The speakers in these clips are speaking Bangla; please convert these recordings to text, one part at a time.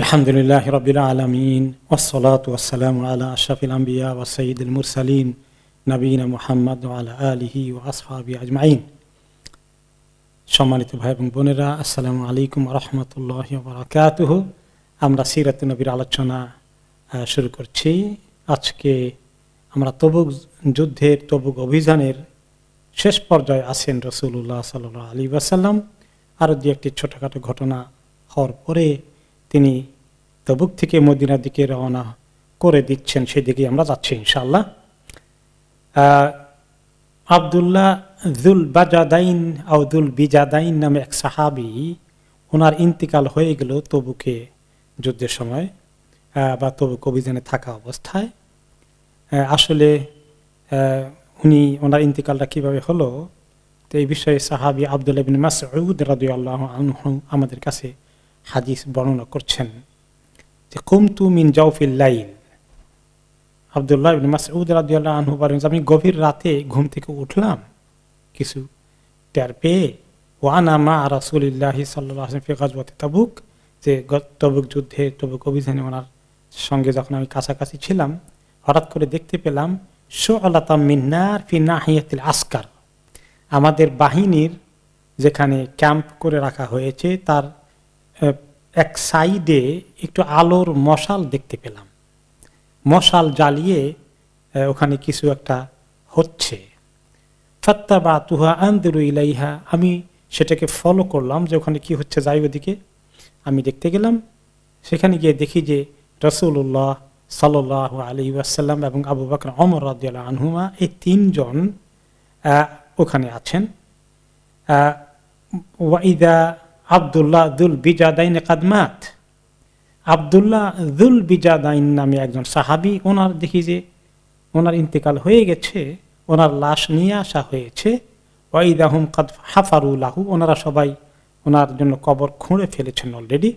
আলহামদুলিল্লাহ রবিল আলমিন ওসলাত ওসালাম আলা আশাফিল আম্বিয়া ও সঈদ উল মুরসালিন নবীন মোহাম্মদ আল্লাহ আলহি ও আসফাবি আজমাইন সম্মানিত ভাই এবং বোনেরা আসসালামু আলাইকুম রহমতুল্লাহ বরাকাতুহ আমরা সিরাত নবীর আলোচনা শুরু করছি আজকে আমরা তবুক যুদ্ধের তবুক অভিযানের শেষ পর্যায়ে আছেন রসুল্লাহ সাল আলী আসাল্লাম আরও দু একটি ছোটোখাটো ঘটনা হওয়ার পরে তিনি তবুক থেকে মদিনার দিকে রওনা করে দিচ্ছেন সেদিকে আমরা যাচ্ছি ইনশাল্লাহ আবদুল্লাহ জুল বাজাদাইন আউদুল বিজাদাইন নামে এক সাহাবি ওনার ইন্তিকাল হয়ে গেল তবুকে যুদ্ধের সময় বা তবুক অভিযানে থাকা অবস্থায় আসলে উনি ওনার ইন্তিকালটা কিভাবে হলো তো এই বিষয়ে সাহাবি আবদুল্লাহ বিন মাসউদ আল্লাহ আমাদের কাছে হাদিস বর্ণনা করছেন যে কুমতু মিন জাউফিল লাইল আবদুল্লাহ ইবিন মাসউদ রাদিয়াল্লাহ আনহু বলেন আমি গভীর রাতে ঘুম থেকে উঠলাম কিছু টের পেয়ে ওয়ানামা রাসুলিল্লাহি সাল্লাহ ফেকাজবতে তবুক যে তবুক যুদ্ধে তবুক অভিযানে ওনার সঙ্গে যখন আমি কাছাকাছি ছিলাম হঠাৎ করে দেখতে পেলাম শো আল্লাহ মিন্নার ফিনাহিয়াতিল আসকার আমাদের বাহিনীর যেখানে ক্যাম্প করে রাখা হয়েছে তার এক সাইডে একটু আলোর মশাল দেখতে পেলাম মশাল জ্বালিয়ে ওখানে কিছু একটা হচ্ছে ফাত্তা বা তুহা আন্দুরু ইলাইহা আমি সেটাকে ফলো করলাম যে ওখানে কি হচ্ছে যাই ওদিকে আমি দেখতে গেলাম সেখানে গিয়ে দেখি যে রসুল্লাহ সাল্লাহ আলী ওয়াসাল্লাম এবং আবু বাকর অমর রাজিয়াল আনহুমা এই তিনজন ওখানে আছেন ওয়াইদা আবদুল্লাহ দুল বিজাদাইন কাদমাত আবদুল্লাহ দুল বিজাদাইন নামে একজন সাহাবি ওনার দেখি যে ওনার ইন্তেকাল হয়ে গেছে ওনার লাশ নিয়ে আসা হয়েছে ওয়াইদ আহম কাদ হাফারুল্লাহু ওনারা সবাই ওনার জন্য কবর খুঁড়ে ফেলেছেন অলরেডি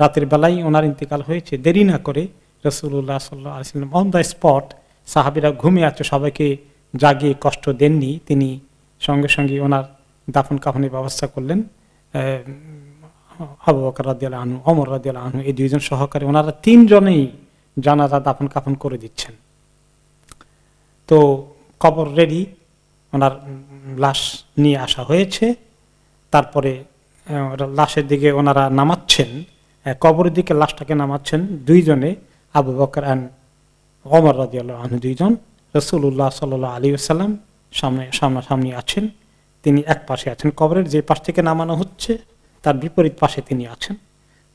রাতের বেলায় ওনার ইন্তেকাল হয়েছে দেরি না করে রসুল্লাহ সাল্লাহ আলসালাম অন দ্য স্পট সাহাবিরা ঘুমে আছে সবাইকে জাগিয়ে কষ্ট দেননি তিনি সঙ্গে সঙ্গে ওনার দাফন কাফনের ব্যবস্থা করলেন আবু বকর রাদিয়াল আনু অমর রাদিয়াল আনু এই দুইজন সহকারী ওনারা তিনজনেই জানাজা দাফন কাফন করে দিচ্ছেন তো কবর রেডি ওনার লাশ নিয়ে আসা হয়েছে তারপরে লাশের দিকে ওনারা নামাচ্ছেন কবরের দিকে লাশটাকে নামাচ্ছেন দুইজনে আবু বকর অ্যান্ড অমর রাজিয়াল্লাহ আহ দুইজন রসুল্লাহ সাল আলী সাল্লাম সামনে সামনাসামনি আছেন তিনি এক পাশে আছেন কবরের যে পাশ থেকে নামানো হচ্ছে তার বিপরীত পাশে তিনি আছেন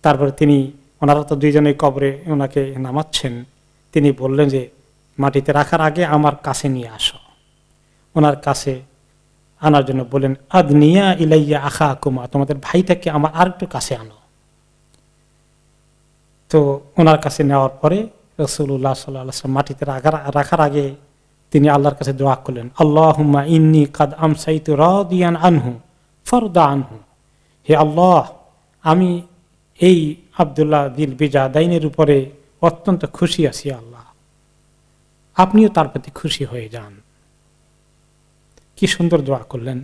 তারপরে তিনি ওনারা তো দুইজনে কবরে ওনাকে নামাচ্ছেন তিনি বললেন যে মাটিতে রাখার আগে আমার কাছে নিয়ে আসো ওনার কাছে আনার জন্য বলেন আদনিয়া ইলাইয়া আখা আকুমা তোমাদের ভাইটাকে আমার আর একটু কাছে আনো তো ওনার কাছে নেওয়ার পরে রসুল্লাহ সাল্লাম মাটিতে রাখার রাখার আগে তিনি আল্লাহর কাছে দোয়া করলেন আল্লাহ ইন্নি কাদ আমসাইতু রিয়ান আনহু ফরদা আনহু হে আল্লাহ আমি এই আবদুল্লাহ দিল বিজা দাইনের উপরে অত্যন্ত খুশি আছি আল্লাহ আপনিও তার প্রতি খুশি হয়ে যান কি সুন্দর দোয়া করলেন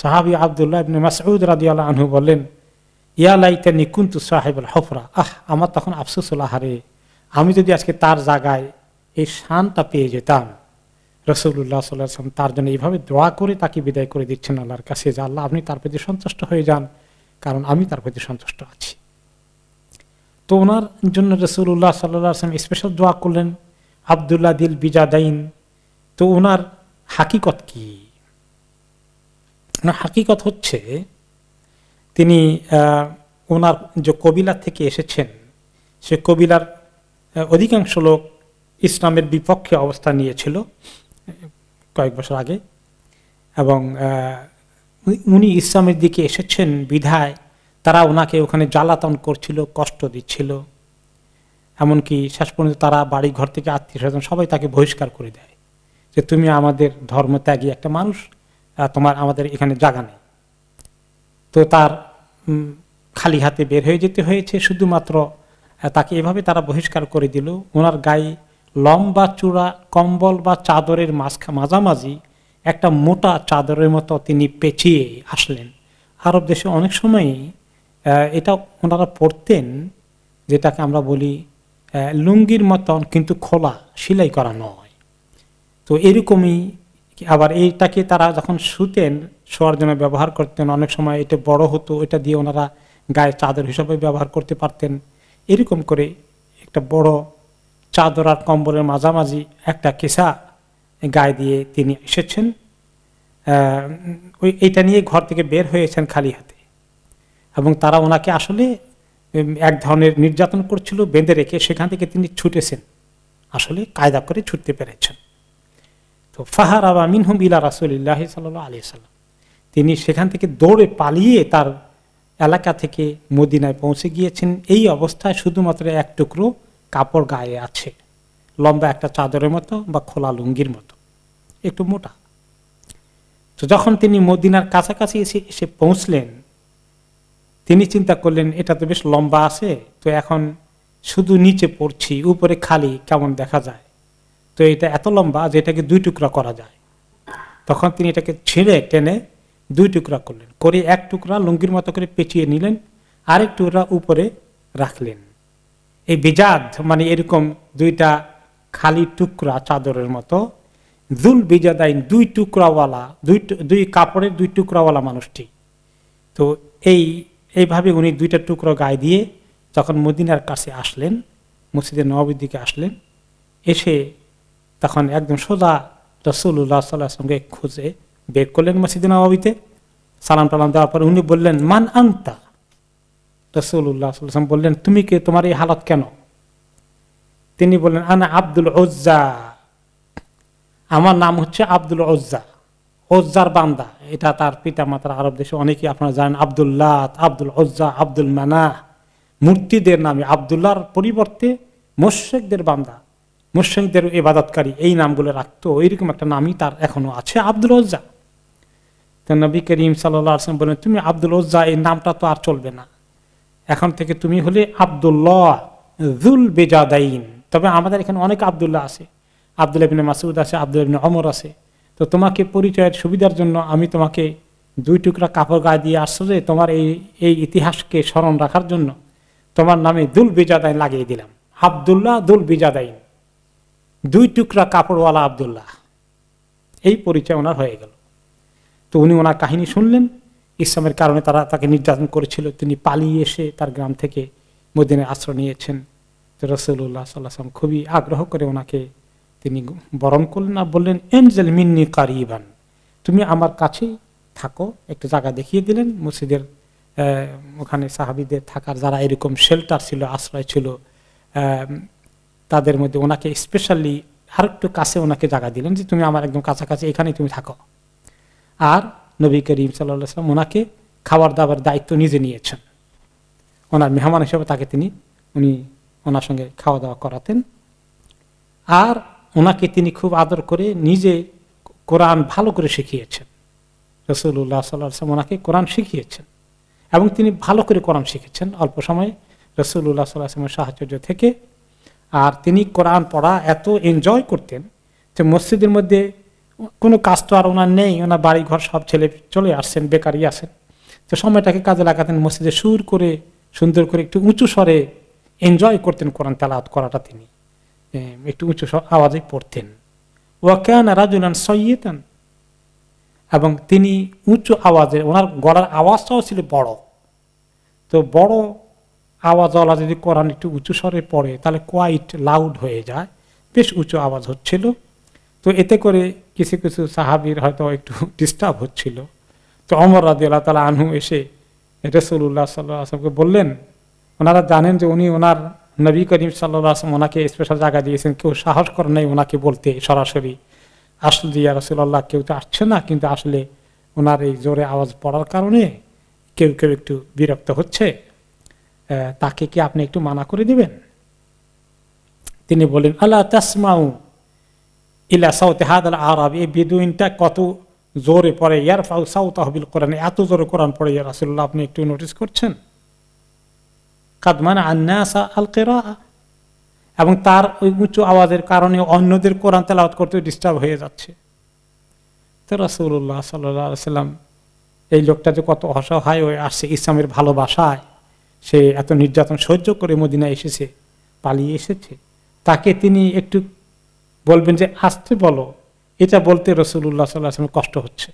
সাহাবি আবদুল্লাহ ইবনে মাসউদ আল্লাহ আনহু বললেন ইয়া লাইতে নিকুন্তু সাহেবুল হফরা আহ আমার তখন আফসোসুল আহারে আমি যদি আজকে তার জায়গায় এই শানটা পেয়ে যেতাম রসুল্লাহ সাল্লাহ তার জন্য এইভাবে দোয়া করে তাকে বিদায় করে দিচ্ছেন আল্লাহর কাছে যে আল্লাহ আপনি তার প্রতি সন্তুষ্ট হয়ে যান কারণ আমি তার প্রতি সন্তুষ্ট আছি তো ওনার জন্য রসুল্লাহ সাল্লাহ আসলাম স্পেশাল দোয়া করলেন আবদুল্লাহ দিল বিজাদাইন তো ওনার হাকিকত কি ওনার হাকিকত হচ্ছে তিনি ওনার যে কবিলা থেকে এসেছেন সে কবিলার অধিকাংশ লোক ইসলামের বিপক্ষে অবস্থা নিয়েছিল কয়েক বছর আগে এবং উনি ইসলামের দিকে এসেছেন বিধায় তারা ওনাকে ওখানে জ্বালাতন করছিল কষ্ট দিচ্ছিল এমনকি শেষ পর্যন্ত তারা বাড়ি ঘর থেকে আত্মীয় স্বজন সবাই তাকে বহিষ্কার করে দেয় যে তুমি আমাদের ধর্ম ত্যাগী একটা মানুষ তোমার আমাদের এখানে জাগা নেই তো তার খালি হাতে বের হয়ে যেতে হয়েছে শুধুমাত্র তাকে এভাবে তারা বহিষ্কার করে দিল ওনার গায়ে লম্বা চূড়া কম্বল বা চাদরের মাঝখা মাঝামাঝি একটা মোটা চাদরের মতো তিনি পেঁচিয়ে আসলেন আরব দেশে অনেক সময় এটা ওনারা পড়তেন যেটাকে আমরা বলি লুঙ্গির মতন কিন্তু খোলা সেলাই করা নয় তো এরকমই আবার এইটাকে তারা যখন শুতেন শোয়ার জন্য ব্যবহার করতেন অনেক সময় এটা বড় হতো এটা দিয়ে ওনারা গায়ে চাদর হিসাবে ব্যবহার করতে পারতেন এরকম করে একটা বড় চাদর আর কম্বলের মাঝামাঝি একটা কেসা গায়ে দিয়ে তিনি এসেছেন ওই এটা নিয়ে ঘর থেকে বের হয়েছেন খালি হাতে এবং তারা ওনাকে আসলে এক ধরনের নির্যাতন করছিল বেঁধে রেখে সেখান থেকে তিনি ছুটেছেন আসলে কায়দা করে ছুটতে পেরেছেন তো ফাহার আবা মিনহুম ইলা রাসুল্লাহ সাল্লু আলি সাল্লাম তিনি সেখান থেকে দৌড়ে পালিয়ে তার এলাকা থেকে মদিনায় পৌঁছে গিয়েছেন এই অবস্থায় শুধুমাত্র এক টুকরো কাপড় গায়ে আছে লম্বা একটা চাদরের মতো বা খোলা লুঙ্গির মতো একটু মোটা তো যখন তিনি মদিনার কাছাকাছি এসে এসে পৌঁছলেন তিনি চিন্তা করলেন এটা তো বেশ লম্বা আছে তো এখন শুধু নিচে পড়ছি উপরে খালি কেমন দেখা যায় তো এটা এত লম্বা যে এটাকে দুই টুকরা করা যায় তখন তিনি এটাকে ছিঁড়ে টেনে দুই টুকরা করলেন করে এক টুকরা লুঙ্গির মতো করে পেঁচিয়ে নিলেন আরেক টুকরা উপরে রাখলেন এই বিজাদ মানে এরকম দুইটা খালি টুকরা চাদরের মতো জুল বিজাদাইন দুই টুকরাওয়ালা দুই দুই কাপড়ের দুই টুকরাওয়ালা মানুষটি তো এই এইভাবে উনি দুইটা টুকরো গায়ে দিয়ে যখন মদিনার কাছে আসলেন মসজিদের নবাবীর দিকে আসলেন এসে তখন একদম সোজা রসুল্লাহ সাল্লাহ সঙ্গে খুঁজে বের করলেন মসজিদে নবাবিতে সালাম টালাম দেওয়ার পর উনি বললেন মান আন্তা রসুল্লাহ সাল্লাহ বললেন তুমি কে তোমার এই হালত কেন তিনি বললেন আনা আব্দুল ওজ্জা আমার নাম হচ্ছে আব্দুল ওজ্জা ওজ্জার বান্দা এটা তার পিতা মাতার আরব দেশে অনেকেই আপনারা জানেন আবদুল্লাহ আব্দুল ওজ্জা আব্দুল মানা মূর্তিদের নামে আবদুল্লাহর পরিবর্তে মোশেকদের বান্দা মোশেকদের এবাদতকারী এই নামগুলো রাখতো এইরকম একটা নামই তার এখনও আছে আব্দুল ওজ্জা তো নবী করিম সাল্লাহ আসলাম বলেন তুমি আব্দুল ওজ্জা এই নামটা তো আর চলবে না এখন থেকে তুমি হলে আবদুল্লাহ জুল বেজাদাইন তবে আমাদের এখানে অনেক আবদুল্লাহ আছে আবদুল্লাহ ইবনে মাসুদ আছে আবদুল্লাহ ইবনে অমর আছে তো তোমাকে পরিচয়ের সুবিধার জন্য আমি তোমাকে দুই টুকরা কাপড় গায়ে দিয়ে যে তোমার এই এই ইতিহাসকে স্মরণ রাখার জন্য তোমার নামে দুল বিজাদাইন লাগিয়ে দিলাম আবদুল্লাহ দুল বিজাদাইন দুই টুকরা কাপড়ওয়ালা আবদুল্লাহ এই পরিচয় ওনার হয়ে গেল তো উনি ওনার কাহিনী শুনলেন ইসলামের কারণে তারা তাকে নির্যাতন করেছিল তিনি পালিয়ে এসে তার গ্রাম থেকে মদিনের আশ্রয় নিয়েছেন রসুল্লাহ সাল্লাম খুবই আগ্রহ করে ওনাকে তিনি বরণ করলেন না বললেন এঞ্জেল মিন্নি কারিবান তুমি আমার কাছেই থাকো একটা জায়গা দেখিয়ে দিলেন মসজিদের ওখানে সাহাবিদের থাকার যারা এরকম শেল্টার ছিল আশ্রয় ছিল তাদের মধ্যে ওনাকে স্পেশালি আর একটু কাছে ওনাকে জায়গা দিলেন যে তুমি আমার একদম কাছাকাছি এখানেই তুমি থাকো আর নবী করিম সাল্লাম ওনাকে খাবার দাবার দায়িত্ব নিজে নিয়েছেন ওনার মেহমান হিসেবে তাকে তিনি উনি ওনার সঙ্গে খাওয়া দাওয়া করাতেন আর ওনাকে তিনি খুব আদর করে নিজে কোরআন ভালো করে শিখিয়েছেন রসুল্লাহ সাল্লাম ওনাকে কোরআন শিখিয়েছেন এবং তিনি ভালো করে কোরআন শিখেছেন অল্প সময়ে রসুল্লাহ সাল্লামের সাহায্য থেকে আর তিনি কোরআন পড়া এত এনজয় করতেন যে মসজিদের মধ্যে কোনো কাজ তো আর ওনার নেই ওনার বাড়ি ঘর সব ছেলে চলে আসছেন বেকারই আসেন তো সময়টাকে কাজে লাগাতেন মসজিদে সুর করে সুন্দর করে একটু উঁচু স্বরে এনজয় করতেন কোরআন তালাত করাটা তিনি একটু উঁচু আওয়াজে পড়তেন ওয়াকান রাজুলান সৈয়েতান এবং তিনি উঁচু আওয়াজে ওনার গলার আওয়াজটাও ছিল বড় তো বড় আওয়াজওয়ালা যদি কোরআন একটু উঁচু স্বরে পড়ে তাহলে কোয়াইট লাউড হয়ে যায় বেশ উঁচু আওয়াজ হচ্ছিল তো এতে করে কিছু কিছু সাহাবির হয়তো একটু ডিস্টার্ব হচ্ছিল তো অমর রাজি আল্লাহ তালা আনহু এসে রসুল্লাহ সাল্লাহ আসলামকে বললেন ওনারা জানেন যে উনি ওনার নবী করিম সাল্লাম ওনাকে স্পেশাল জায়গা দিয়েছেন কেউ সাহস করে নাই ওনাকে বলতে সরাসরি আসলে দিয়া রসুল্লাহ কেউ তো আসছে না কিন্তু আসলে ওনার এই জোরে আওয়াজ পড়ার কারণে কেউ কেউ একটু বিরক্ত হচ্ছে তাকে কি আপনি একটু মানা করে দিবেন তিনি বলেন আল্লাহ তাসমাউ ইলা সাউতে হাদ আল আরব এই বেদুইনটা কত জোরে পড়ে ইয়ার ফাউ সাউ তহবিল কোরআন এত জোরে কোরআন পড়ে ইয়া রাসুল্লাহ আপনি একটু নোটিস করছেন কাদমান আন্নাসা আল কেরা এবং তার ওই উঁচু আওয়াজের কারণে অন্যদের কোরআন তেলাওয়াত করতে ডিস্টার্ব হয়ে যাচ্ছে তো রসুল্লাহ সাল্লাম এই লোকটা যে কত অসহায় হয়ে আসছে ইসলামের ভালোবাসায় সে এত নির্যাতন সহ্য করে মদিনা এসেছে পালিয়ে এসেছে তাকে তিনি একটু বলবেন যে আসতে বলো এটা বলতে রসুল্লাহ সাল্লাহ আসলামের কষ্ট হচ্ছে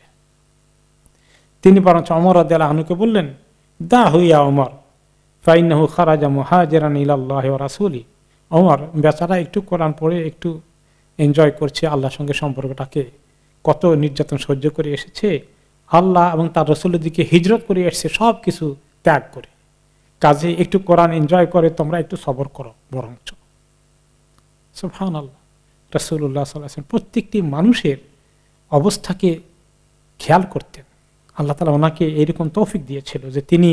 তিনি বরঞ্চ অমর আদাল আহনুকে বললেন দা হইয়া অমর ফাইনাহু খারাজা মুহাজেরান ইলাল্লাহ রাসুলি ওমর বেচারা একটু কোরআন পড়ে একটু এনজয় করছে আল্লাহর সঙ্গে সম্পর্কটাকে কত নির্যাতন সহ্য করে এসেছে আল্লাহ এবং তার রসুলের দিকে হিজরত করে এসছে সব কিছু ত্যাগ করে কাজে একটু কোরআন এনজয় করে তোমরা একটু সবর করো বরঞ্চ আল্লাহ রসুল্লাহ সাল্লাহ প্রত্যেকটি মানুষের অবস্থাকে খেয়াল করতেন আল্লাহ তালা ওনাকে এরকম তৌফিক দিয়েছিল যে তিনি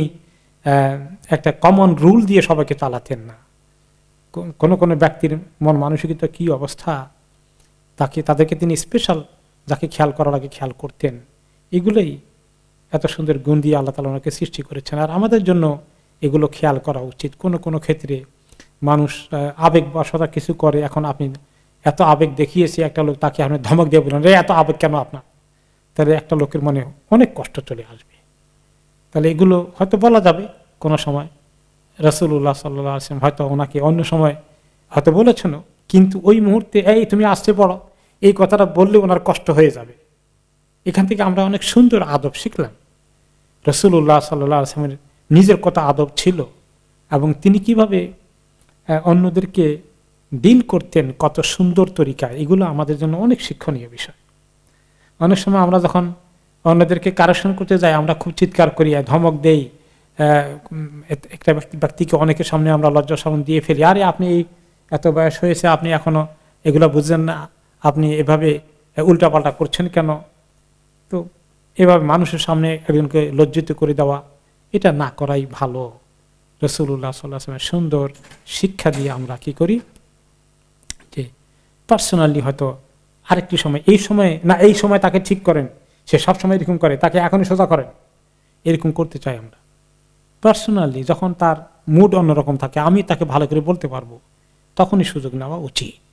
একটা কমন রুল দিয়ে সবাইকে চালাতেন না কোনো কোনো ব্যক্তির মন মানসিকতা কি অবস্থা তাকে তাদেরকে তিনি স্পেশাল যাকে খেয়াল করার আগে খেয়াল করতেন এগুলোই এত সুন্দর গুণ দিয়ে আল্লাহ তালা ওনাকে সৃষ্টি করেছেন আর আমাদের জন্য এগুলো খেয়াল করা উচিত কোনো কোনো ক্ষেত্রে মানুষ আবেগ বসতা কিছু করে এখন আপনি এত আবেগ দেখিয়েছি একটা লোক তাকে আপনি ধমক দিয়ে বললেন রে এত আবেগ কেন আপনার তাহলে একটা লোকের মনে অনেক কষ্ট চলে আসবে তাহলে এগুলো হয়তো বলা যাবে কোনো সময় রসুল্লাহ সাল্লাহ আসলাম হয়তো ওনাকে অন্য সময় হয়তো বলেছেন কিন্তু ওই মুহূর্তে এই তুমি আসতে পড়ো এই কথাটা বললে ওনার কষ্ট হয়ে যাবে এখান থেকে আমরা অনেক সুন্দর আদব শিখলাম রসুল্লাহ সাল্লাহ আসলামের নিজের কথা আদব ছিল এবং তিনি কিভাবে অন্যদেরকে ডিল করতেন কত সুন্দর তরিকা এগুলো আমাদের জন্য অনেক শিক্ষণীয় বিষয় অনেক সময় আমরা যখন অন্যদেরকে কারেকশন করতে যাই আমরা খুব চিৎকার করি ধমক দেই একটা ব্যক্তিকে অনেকের সামনে আমরা লজ্জা সামন দিয়ে ফেলি আরে আপনি এত বয়স হয়েছে আপনি এখনও এগুলো বুঝলেন না আপনি এভাবে উল্টাপাল্টা করছেন কেন তো এভাবে মানুষের সামনে একজনকে লজ্জিত করে দেওয়া এটা না করাই ভালো রসুল্লাহ সাল্লাহামের সুন্দর শিক্ষা দিয়ে আমরা কি করি যে পার্সোনালি হয়তো আরেকটি সময় এই সময়ে না এই সময় তাকে ঠিক করেন সে সবসময় এরকম করে তাকে এখনই সোজা করেন এরকম করতে চাই আমরা পার্সোনালি যখন তার মুড অন্যরকম থাকে আমি তাকে ভালো করে বলতে পারবো তখনই সুযোগ নেওয়া উচিত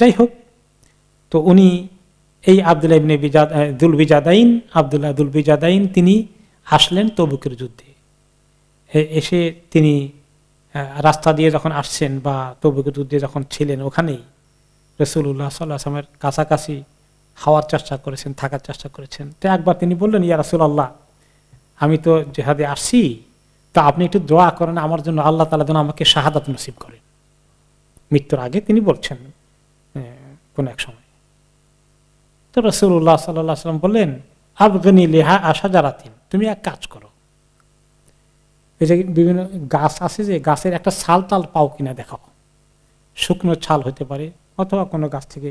যাই হোক তো উনি এই আবদুল্লাহ ইবনে বিজাদ বিজাদাইন আবদুল্লাহ দুল বিজাদাইন তিনি আসলেন তবুকের যুদ্ধে এসে তিনি রাস্তা দিয়ে যখন আসছেন বা তবুকের যুদ্ধে যখন ছিলেন ওখানেই রসুল্লাহ সাল্লাহ আসলামের কাছাকাছি খাওয়ার চেষ্টা করেছেন থাকার চেষ্টা করেছেন তো একবার তিনি বললেন ইয়া রাসুলাল্লাহ আমি তো যেহাদে আসি তা আপনি একটু দোয়া করেন আমার জন্য আল্লাহ তালা যেন আমাকে শাহাদাত নসিব করেন মৃত্যুর আগে তিনি বলছেন কোন এক সময় তো রসুল্লাহ সাল্লাহ সাল্লাম বললেন আবগনি লেহা আশা জারাতিন তুমি এক কাজ করো এই যে বিভিন্ন গাছ আছে যে গাছের একটা ছাল তাল পাও কিনা দেখাও শুকনো ছাল হতে পারে অথবা কোনো গাছ থেকে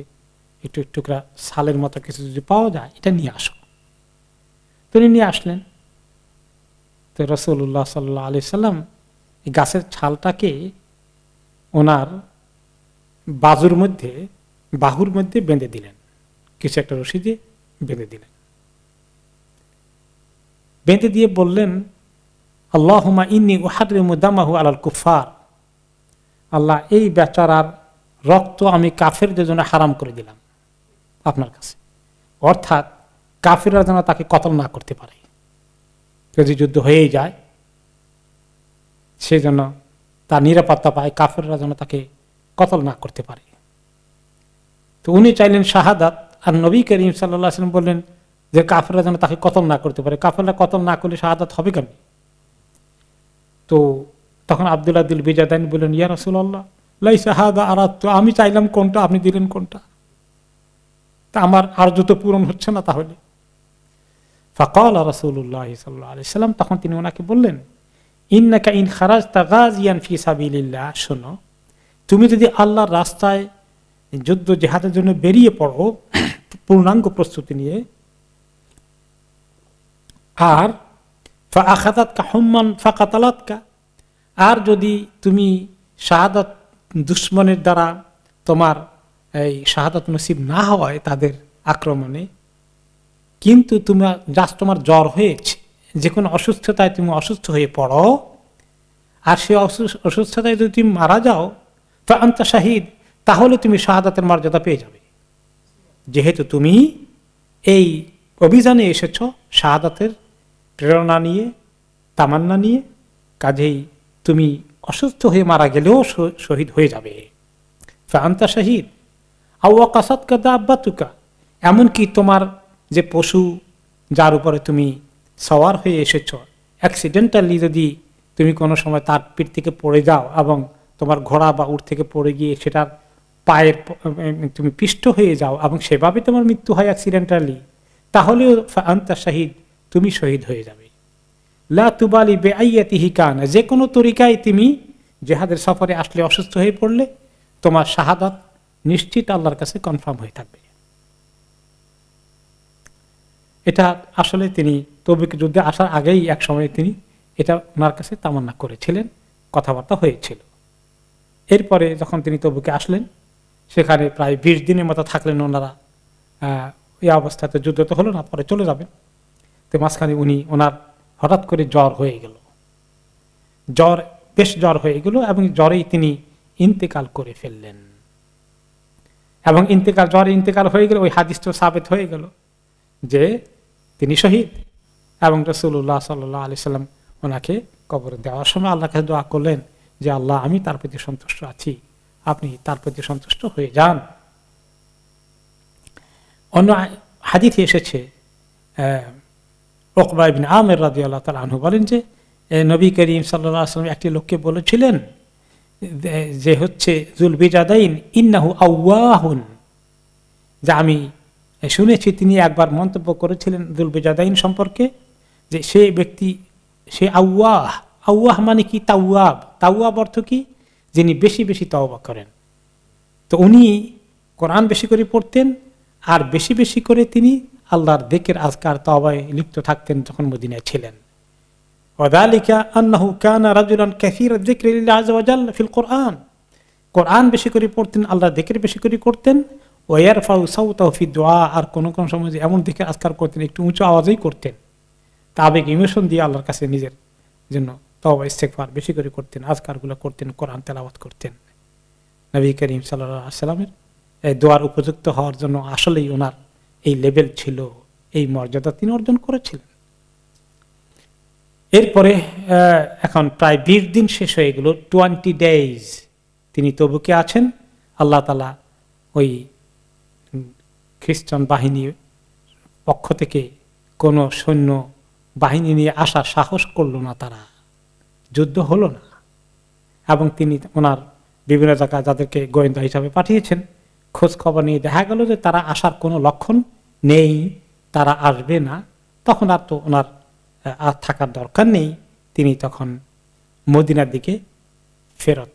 একটু টুকরা সালের মতো কিছু যদি পাওয়া যায় এটা নিয়ে আসো তিনি নিয়ে আসলেন তো রসুল্লাহ সাল্লা আলি সাল্লাম এই গাছের ছালটাকে ওনার বাজুর মধ্যে বাহুর মধ্যে বেঁধে দিলেন কিছু একটা রশি দিয়ে বেঁধে দিলেন বেঁধে দিয়ে বললেন আল্লাহ হুমা ইনি ইন্নি উহাদামাহু আল কুফার আল্লাহ এই বেচারার রক্ত আমি কাফেরদের জন্য হারাম করে দিলাম আপনার কাছে অর্থাৎ কাফিরা যেন তাকে কতল না করতে পারে যদি যুদ্ধ হয়েই যায় সে যেন তার নিরাপত্তা পায় কাফেররা যেন তাকে কতল না করতে পারে তো উনি চাইলেন শাহাদাত আর নবী করিম সাল্লা আসলাম বললেন যে কাফেররা যেন তাকে কতল না করতে পারে কাফেররা কতল না করলে শাহাদাত হবে কেন তো তখন আবদুল্লাহ দিল বিজাদাইন বললেন ইয়া রসুল্লাহ লাই শাহাদা আর আমি চাইলাম কোনটা আপনি দিলেন কোনটা তা আমার আর তো পূরণ হচ্ছে না তাহলে ফাকল রসুল্লাহ সাল্লাম তখন তিনি ওনাকে বললেন ইন্নাকা ইন খারাজ তাগাজ ইয়ান ফি শোনো তুমি যদি আল্লাহর রাস্তায় যুদ্ধ জেহাদের জন্য বেরিয়ে পড়ো পূর্ণাঙ্গ প্রস্তুতি নিয়ে আর আখাতাতকা হোম্মান ফাঁকাতালাতকা আর যদি তুমি শাহাদাত দুশ্মনের দ্বারা তোমার এই শাহাদাত নসিব না হওয়ায় তাদের আক্রমণে কিন্তু তোমরা যা তোমার জ্বর হয়েছে যে কোনো অসুস্থতায় তুমি অসুস্থ হয়ে পড়ো আর সে অসুস্থতায় যদি তুমি মারা যাও তো আন্তা শাহিদ তাহলে তুমি শাহাদাতের মর্যাদা পেয়ে যাবে যেহেতু তুমি এই অভিযানে এসেছ শাহাদাতের প্রেরণা নিয়ে তামান্না নিয়ে কাজেই তুমি অসুস্থ হয়ে মারা গেলেও শহীদ হয়ে যাবে ফ্রান্তা আন্তা শাহিদ হাওয়া কাসাত আব্বা তুকা এমনকি তোমার যে পশু যার উপরে তুমি সওয়ার হয়ে এসেছ অ্যাক্সিডেন্টালি যদি তুমি কোনো সময় তার পিঠ থেকে পড়ে যাও এবং তোমার ঘোড়া বা উঠ থেকে পড়ে গিয়ে সেটার পায়ের তুমি পিষ্ট হয়ে যাও এবং সেভাবে তোমার মৃত্যু হয় অ্যাক্সিডেন্টালি তাহলেও আন্তা শাহিদ তুমি শহীদ হয়ে যাবে লা তুবালি বে আইয়াতিহি কানা যে কোনো তরিকায় তুমি জেহাদের সফরে আসলে অসুস্থ হয়ে পড়লে তোমার শাহাদাত নিশ্চিত আল্লাহর কাছে কনফার্ম হয়ে থাকবে এটা আসলে তিনি তবিক যুদ্ধে আসার আগেই এক সময় তিনি এটা ওনার কাছে তামান্না করেছিলেন কথাবার্তা হয়েছিল এরপরে যখন তিনি তবুকে আসলেন সেখানে প্রায় বিশ দিনের মতো থাকলেন ওনারা এই অবস্থাতে যুদ্ধ তো হলো না পরে চলে যাবেন তো মাঝখানে উনি ওনার হঠাৎ করে জ্বর হয়ে গেল জ্বর বেশ জ্বর হয়ে গেল এবং জ্বরেই তিনি ইন্তেকাল করে ফেললেন এবং ইন্তেকাল জ্বর ইন্তেকাল হয়ে গেল ওই তো সাবেত হয়ে গেল যে তিনি শহীদ এবং রসুল্লাহ সাল্লাহ আলি সাল্লাম ওনাকে কবর দেওয়ার সময় আল্লাহ কাছে দোয়া করলেন যে আল্লাহ আমি তার প্রতি সন্তুষ্ট আছি আপনি তার প্রতি সন্তুষ্ট হয়ে যান অন্য হাদিতে এসেছে ওকবা ইবিন আমের রাজি আল্লাহ তাল আনহু বলেন যে নবী করিম সাল্লাহ আসলাম একটি লোককে বলেছিলেন যে হচ্ছে জুলবিজাদাইন ইন্নাহু আউ্বাহুন যা আমি শুনেছি তিনি একবার মন্তব্য করেছিলেন জুলবিজাদাইন সম্পর্কে যে সে ব্যক্তি সে আউ্বাহ আউ্বাহ মানে কি তাওয়াব তাওয়াব অর্থ কি যিনি বেশি বেশি তাওবা করেন তো উনি কোরআন বেশি করে পড়তেন আর বেশি বেশি করে তিনি আল্লাহর দেকের আজকার তাওবায় লিপ্ত থাকতেন যখন মদিনায় ছিলেন وذلك أنه كان رجلا كثير الذكر لله عز وجل في القرآن কোরআন বেশি করে পড়তেন আল্লাহ দেখের বেশি করে করতেন ওয়ারফাউ সাউতাও ফি দোয়া আর কোনো কোনো সময় এমন দেখে আজকার করতেন একটু উঁচু আওয়াজেই করতেন তা আবেগ দিয়ে আল্লাহর কাছে নিজের জন্য তবা ইস্তেকফার বেশি করে করতেন আজকারগুলো করতেন কোরআন তেলাওয়াত করতেন নবী এই দোয়ার উপযুক্ত হওয়ার জন্য আসলেই ওনার এই লেভেল ছিল এই মর্যাদা তিনি অর্জন করেছিলেন এরপরে এখন প্রায় বিশ দিন শেষ হয়ে গেল টোয়েন্টি ডেইজ তিনি তবুকে আছেন আল্লাহ তালা ওই খ্রিস্টান বাহিনীর পক্ষ থেকে কোনো সৈন্য বাহিনী নিয়ে আসার সাহস করল না তারা যুদ্ধ হলো না এবং তিনি ওনার বিভিন্ন জায়গায় যাদেরকে গোয়েন্দা হিসাবে পাঠিয়েছেন খোঁজ খবর নিয়ে দেখা গেল যে তারা আসার কোনো লক্ষণ নেই তারা আসবে না তখন আর তো ওনার আর থাকার দরকার নেই তিনি তখন মদিনার দিকে ফেরত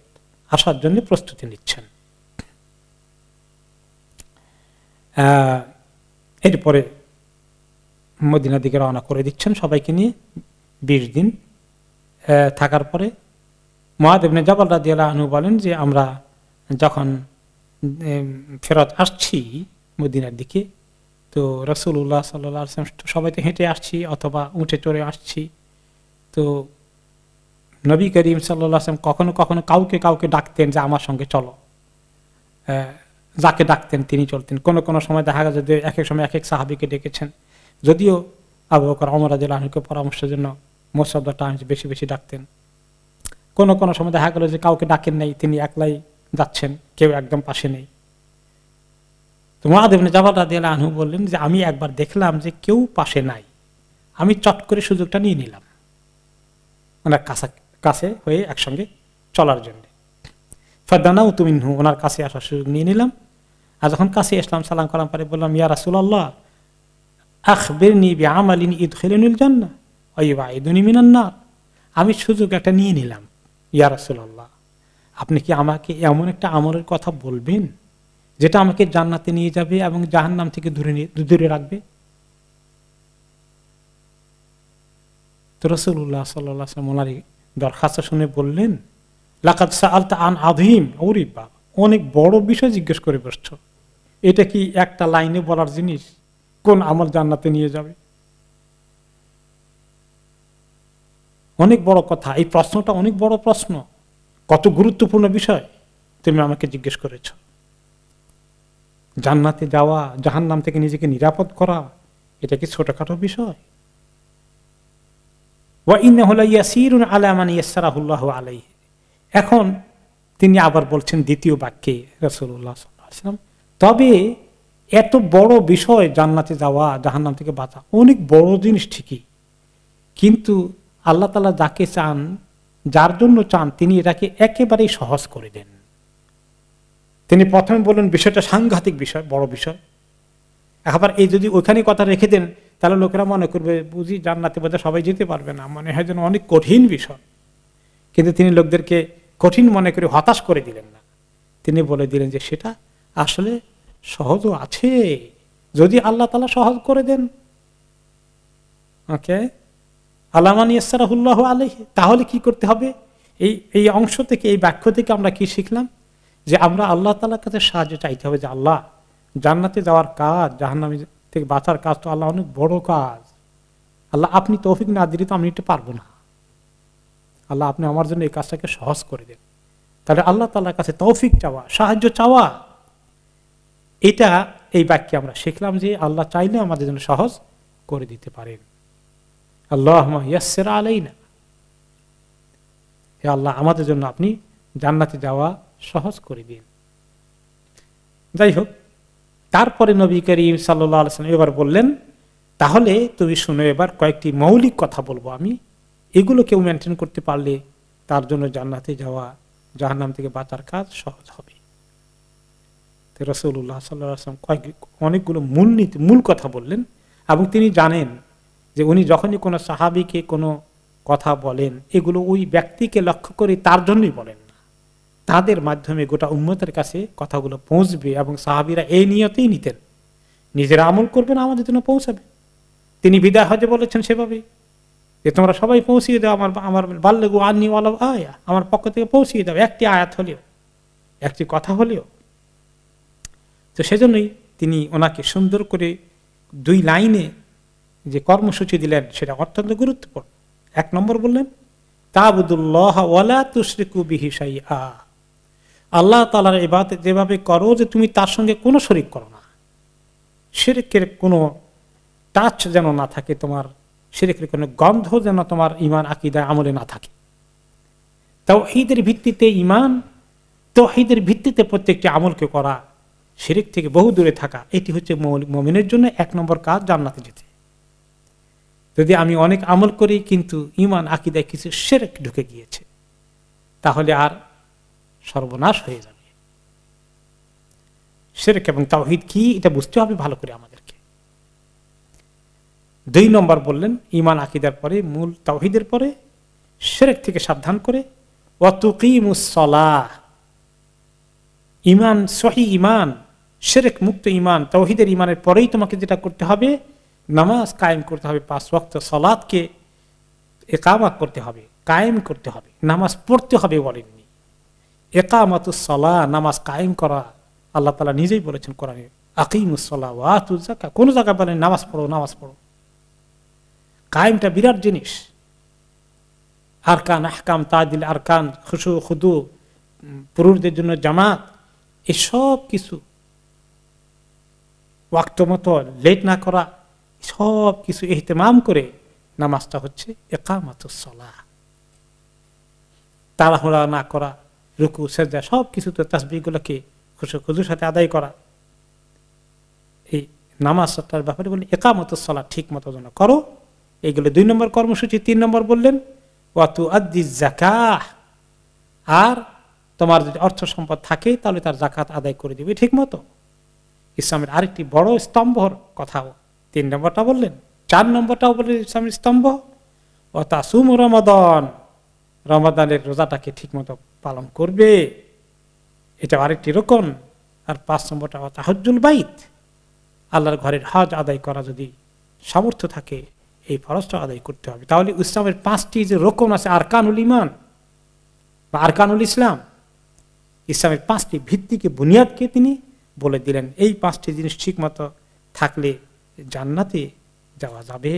আসার জন্য প্রস্তুতি নিচ্ছেন এরপরে মদিনার দিকে রওনা করে দিচ্ছেন সবাইকে নিয়ে বিশ দিন থাকার পরে মহাদেবনে জবাল রাজিয়ালা আনু বলেন যে আমরা যখন ফেরত আসছি মদিনার দিকে তো রসুল্লাহ সাল্লাহ আসলাম সবাই তো হেঁটে আসছি অথবা উঠে চড়ে আসছি তো নবী করিম সাল্লাহ আসলাম কখনো কখনো কাউকে কাউকে ডাকতেন যে আমার সঙ্গে চলো যাকে ডাকতেন তিনি চলতেন কোনো কোনো সময় দেখা গেছে যে এক এক সময় এক এক সাহাবিকে ডেকেছেন যদিও আবু বকর অমরাজুল আহকে পরামর্শের জন্য মোসাব্দা টাইমস বেশি বেশি ডাকতেন কোনো কোনো সময় দেখা গেল যে কাউকে ডাকেন নাই তিনি একলাই যাচ্ছেন কেউ একদম পাশে নেই তো মহাদেবনে জাবাল রাজি আল্লাহ আনহু বললেন যে আমি একবার দেখলাম যে কেউ পাশে নাই আমি চট করে সুযোগটা নিয়ে নিলাম ওনার কাছা কাছে হয়ে একসঙ্গে চলার জন্যে ফেদানাও তুমি ওনার কাছে আসার সুযোগ নিয়ে নিলাম আর যখন কাছে আসলাম সালাম কালাম পরে বললাম ইয়া রাসুল্লাহ আখবের নি বি আমালিন ঈদ খেলে নিল যান না অয়বা ঈদুনি না আমি সুযোগ একটা নিয়ে নিলাম ইয়া রাসুল্লাহ আপনি কি আমাকে এমন একটা আমলের কথা বলবেন যেটা আমাকে জান্নাতে নিয়ে যাবে এবং জাহান নাম থেকে ধরে নিয়ে দূরে রাখবে তো রসুল্লাহ সাল্লাম দরখাস্ত শুনে বললেন লাকাত আলতা আন আধিম ওরি অনেক বড় বিষয় জিজ্ঞেস করে বসছ এটা কি একটা লাইনে বলার জিনিস কোন আমল জান্নাতে নিয়ে যাবে অনেক বড় কথা এই প্রশ্নটা অনেক বড় প্রশ্ন কত গুরুত্বপূর্ণ বিষয় তুমি আমাকে জিজ্ঞেস করেছো জান্নাতে যাওয়া জাহান নাম থেকে নিজেকে নিরাপদ করা এটা কি ছোটখাটো বিষয় ওয়া ইয়াসিরুন আলামান ইয়াসারাহুল্লাহ আলাই এখন তিনি আবার বলছেন দ্বিতীয় বাক্যে রসুল্লাহ সাল্লাম তবে এত বড় বিষয় জান্নাতে যাওয়া জাহান্নাম থেকে বাঁচা অনেক বড় জিনিস ঠিকই কিন্তু আল্লাহ তালা যাকে চান যার জন্য চান তিনি এটাকে একেবারেই সহজ করে দেন তিনি প্রথমে বললেন বিষয়টা সাংঘাতিক বিষয় বড় বিষয় একবার এই যদি ওইখানে কথা রেখে দেন তাহলে লোকেরা মনে করবে বুঝি জান্নাতে বোধহয় সবাই যেতে পারবে না মনে হয় যেন অনেক কঠিন বিষয় কিন্তু তিনি লোকদেরকে কঠিন মনে করে হতাশ করে দিলেন না তিনি বলে দিলেন যে সেটা আসলে সহজও আছে যদি আল্লাহ তালা সহজ করে দেন ওকে আলামান ইসারাহুল্লাহ আলহ তাহলে কি করতে হবে এই এই অংশ থেকে এই বাক্য থেকে আমরা কি শিখলাম যে আমরা আল্লাহ তালার কাছে সাহায্য চাইতে হবে যে আল্লাহ জান্নাতে যাওয়ার কাজ জাহান্নামি থেকে বাঁচার কাজ তো আল্লাহ অনেক বড় কাজ আল্লাহ আপনি তৌফিক না দিলে তো আমি এটা পারবো না আল্লাহ আপনি আমার জন্য এই কাজটাকে সহজ করে দেন তাহলে আল্লাহ তালার কাছে তৌফিক চাওয়া সাহায্য চাওয়া এটা এই বাক্যে আমরা শিখলাম যে আল্লাহ চাইলে আমাদের জন্য সহজ করে দিতে পারেন আল্লাহ ইয়াসের আলাই না আল্লাহ আমাদের জন্য আপনি জান্নাতে যাওয়া সহজ করিবেন যাই হোক তারপরে নবী করিম সাল্লা আলসালাম এবার বললেন তাহলে তুমি শুনে এবার কয়েকটি মৌলিক কথা বলবো আমি এগুলো কেউ মেনটেন করতে পারলে তার জন্য জান্নাতে যাওয়া জাহান্নাম থেকে বাঁচার কাজ সহজ হবে রসুল্লাহ সাল্লাম কয়েক অনেকগুলো মূলনীতি মূল কথা বললেন এবং তিনি জানেন যে উনি যখনই কোনো সাহাবিকে কোনো কথা বলেন এগুলো ওই ব্যক্তিকে লক্ষ্য করে তার জন্যই বলেন তাদের মাধ্যমে গোটা উন্মতের কাছে কথাগুলো পৌঁছবে এবং সাহাবিরা এই নিয়তেই নিতেন নিজেরা আমল করবেন আমাদের জন্য পৌঁছাবে তিনি বিদায় হজে বলেছেন সেভাবে যে তোমরা সবাই পৌঁছিয়ে দাও আমার আমার বাল্যগু আননি অলভ আয়া আমার পক্ষ থেকে পৌঁছিয়ে দাও একটি আয়াত হলেও একটি কথা হলেও তো সেজন্যই তিনি ওনাকে সুন্দর করে দুই লাইনে যে কর্মসূচি দিলেন সেটা অত্যন্ত গুরুত্বপূর্ণ এক নম্বর বললেন তাবুদুল্লাহ ওয়ালা তুশরিকু বিহিসাই আহ আল্লাহ তালার এবাদত যেভাবে করো যে তুমি তার সঙ্গে কোনো শরিক করো না শিরিকের কোনো টাচ যেন না থাকে তোমার শিরিকের কোনো গন্ধ যেন তোমার ইমান আকিদায় আমলে না থাকে তাও ঈদের ভিত্তিতে ইমান ঈদের ভিত্তিতে প্রত্যেকটি আমলকে করা শিরিক থেকে বহু দূরে থাকা এটি হচ্ছে মমিনের জন্য এক নম্বর কাজ জান্নাতে যেতে যদি আমি অনেক আমল করি কিন্তু ইমান আকিদায় কিছু সেরেক ঢুকে গিয়েছে তাহলে আর সর্বনাশ হয়ে যাবে সেরেক এবং তাওহিদ কি এটা বুঝতে হবে ভালো করে আমাদেরকে দুই নম্বর বললেন ইমান আকিদার পরে মূল তাওহিদের পরে সেরেক থেকে সাবধান করে অতুকিমুসলাহ ইমান সহি ইমান সেরেক মুক্ত ইমান তৌহিদের ইমানের পরেই তোমাকে যেটা করতে হবে নামাজ কায়েম করতে হবে পাঁচ ওক্ত সলাদকে একাবাক করতে হবে কায়েম করতে হবে নামাজ পড়তে হবে বলেননি একামাতুসলা নামাজ কায়েম করা আল্লাহ তালা নিজেই বলেছেন কোরআনে আকিমুসলা জাকা কোনো জায়গায় বলেন মানে নামাজ পড়ো নামাজ পড়ো কায়েমটা বিরাট জিনিস আর কান আহকাম তাদিল আর কান খুশু খুদু পুরুষদের জন্য জামাত এসব কিছু ওয়াক্ত মতো লেট না করা সব কিছু এহতেমাম করে নামাজটা হচ্ছে একামাতুসলা তাড়াহুড়া না করা রুকু সেজা সব কিছুতে তাসবিগুলোকে খুশো খুজুর সাথে আদায় করা এই সত্তার ব্যাপারে বললেন একামত সলা ঠিক মতো যেন করো এইগুলো দুই নম্বর কর্মসূচি তিন নম্বর বললেন ওয়াতু আদি জাকা আর তোমার যদি অর্থ সম্পদ থাকে তাহলে তার জাকাত আদায় করে দিবে ঠিক মতো ইসলামের আরেকটি বড় স্তম্ভর কথাও তিন নম্বরটা বললেন চার নম্বরটাও বললেন ইসলামের স্তম্ভ ও সুম রমাদন রমাদানের রোজাটাকে ঠিক মতো পালন করবে এটা আরেকটি রকম আর পাঁচ নম্বরটা তাহজুল বাইত আল্লাহর ঘরের হজ আদায় করা যদি সামর্থ্য থাকে এই ফরজটা আদায় করতে হবে তাহলে ইসলামের পাঁচটি যে রকম আছে আরকানুল ইমান বা আরকানুল ইসলাম ইসলামের পাঁচটি ভিত্তিকে বুনিয়াদকে তিনি বলে দিলেন এই পাঁচটি জিনিস ঠিকমতো থাকলে জান্নাতে যাওয়া যাবে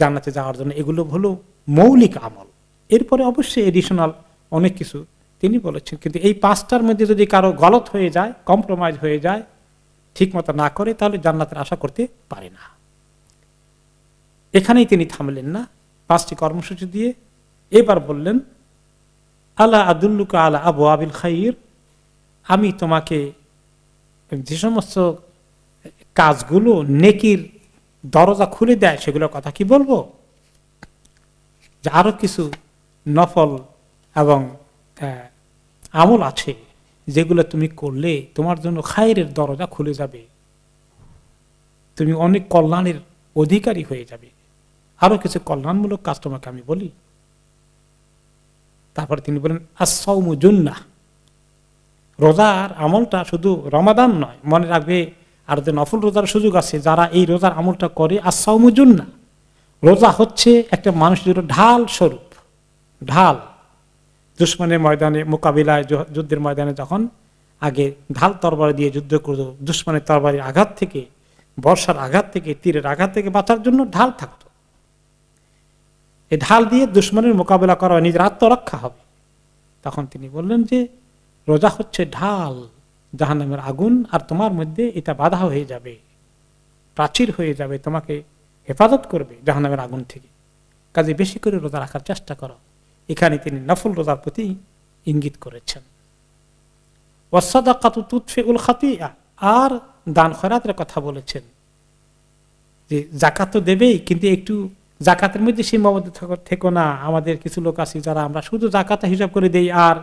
জান্নাতে যাওয়ার জন্য এগুলো হলো মৌলিক আমল এরপরে অবশ্যই এডিশনাল অনেক কিছু তিনি বলেছেন কিন্তু এই পাঁচটার মধ্যে যদি কারো গলত হয়ে যায় কম্প্রোমাইজ হয়ে যায় ঠিক মতো না করে তাহলে জান্নাতের আশা করতে পারে না এখানেই তিনি থামলেন না পাঁচটি কর্মসূচি দিয়ে এবার বললেন আল্লাহ আদুল্লুকা আলা আবু আবিল খাইর আমি তোমাকে যে সমস্ত কাজগুলো নেকির দরজা খুলে দেয় সেগুলোর কথা কি বলবো যে আরো কিছু নফল এবং আমল আছে যেগুলো তুমি করলে তোমার জন্য খায়ের দরজা খুলে যাবে তুমি অনেক কল্যাণের অধিকারী হয়ে যাবে আরও কিছু কল্যাণমূলক কাজ তোমাকে আমি বলি তারপরে তিনি বলেন আসাউমু জুন্না রোজার আমলটা শুধু রমাদান নয় মনে রাখবে আর যে নফল রোজার সুযোগ আছে যারা এই রোজার আমলটা করে আসাউমু জুন্না রোজা হচ্ছে একটা মানুষের ঢাল স্বরূপ ঢাল দুশ্মনের ময়দানে মোকাবিলায় যুদ্ধের ময়দানে যখন আগে ঢাল তরবারি দিয়ে যুদ্ধ করত দুশ্মনের তরবারির আঘাত থেকে বর্ষার আঘাত থেকে তীরের আঘাত থেকে বাঁচার জন্য ঢাল থাকত এই ঢাল দিয়ে দুশ্মনের মোকাবিলা করা নিজের আত্মরক্ষা হবে তখন তিনি বললেন যে রোজা হচ্ছে ঢাল জাহান্নামের আগুন আর তোমার মধ্যে এটা বাধা হয়ে যাবে প্রাচীর হয়ে যাবে তোমাকে হেফাজত করবে জাহান্নামের আগুন থেকে কাজে বেশি করে রোজা রাখার চেষ্টা করো এখানে তিনি নফল রোজার প্রতি ইঙ্গিত করেছেন ওয়াসাদা কাতু উল আর দান খরাতের কথা বলেছেন যে জাকাত তো দেবেই কিন্তু একটু জাকাতের মধ্যে সীমাবদ্ধ থেকো না আমাদের কিছু লোক আছে যারা আমরা শুধু জাকাত হিসাব করে দেই আর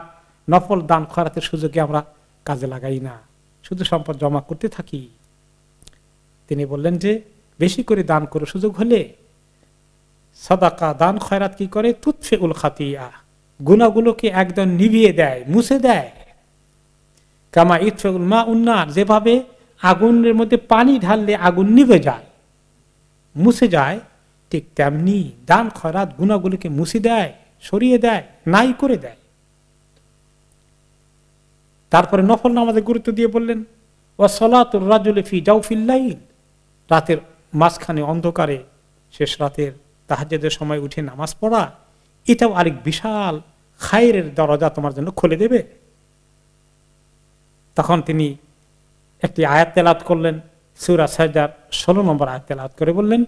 নফল দান খরাতের সুযোগে আমরা কাজে লাগাই না শুধু সম্পদ জমা করতে থাকি তিনি বললেন যে বেশি করে দান করে সুযোগ হলে সদাকা দান খয়রাত কি করে তুৎফে উল খাতিয়া গুণাগুলোকে একদম নিভিয়ে দেয় মুছে দেয় কামা ইতফে উল মা উন্নার যেভাবে আগুনের মধ্যে পানি ঢাললে আগুন নিভে যায় মুছে যায় ঠিক তেমনি দান খয়রাত গুণাগুলোকে মুছে দেয় সরিয়ে দেয় নাই করে দেয় তারপরে নফল নামাজে গুরুত্ব দিয়ে বললেন ও সলাতুর রাজুল ফি জাউফিল্লাইল রাতের মাঝখানে অন্ধকারে শেষ রাতের তাহাজেদের সময় উঠে নামাজ পড়া এটাও আরেক বিশাল খায়ের দরজা তোমার জন্য খুলে দেবে তখন তিনি একটি আয়াত তেলাত করলেন সুরা সাজার ষোলো নম্বর আয়াত তেলাত করে বললেন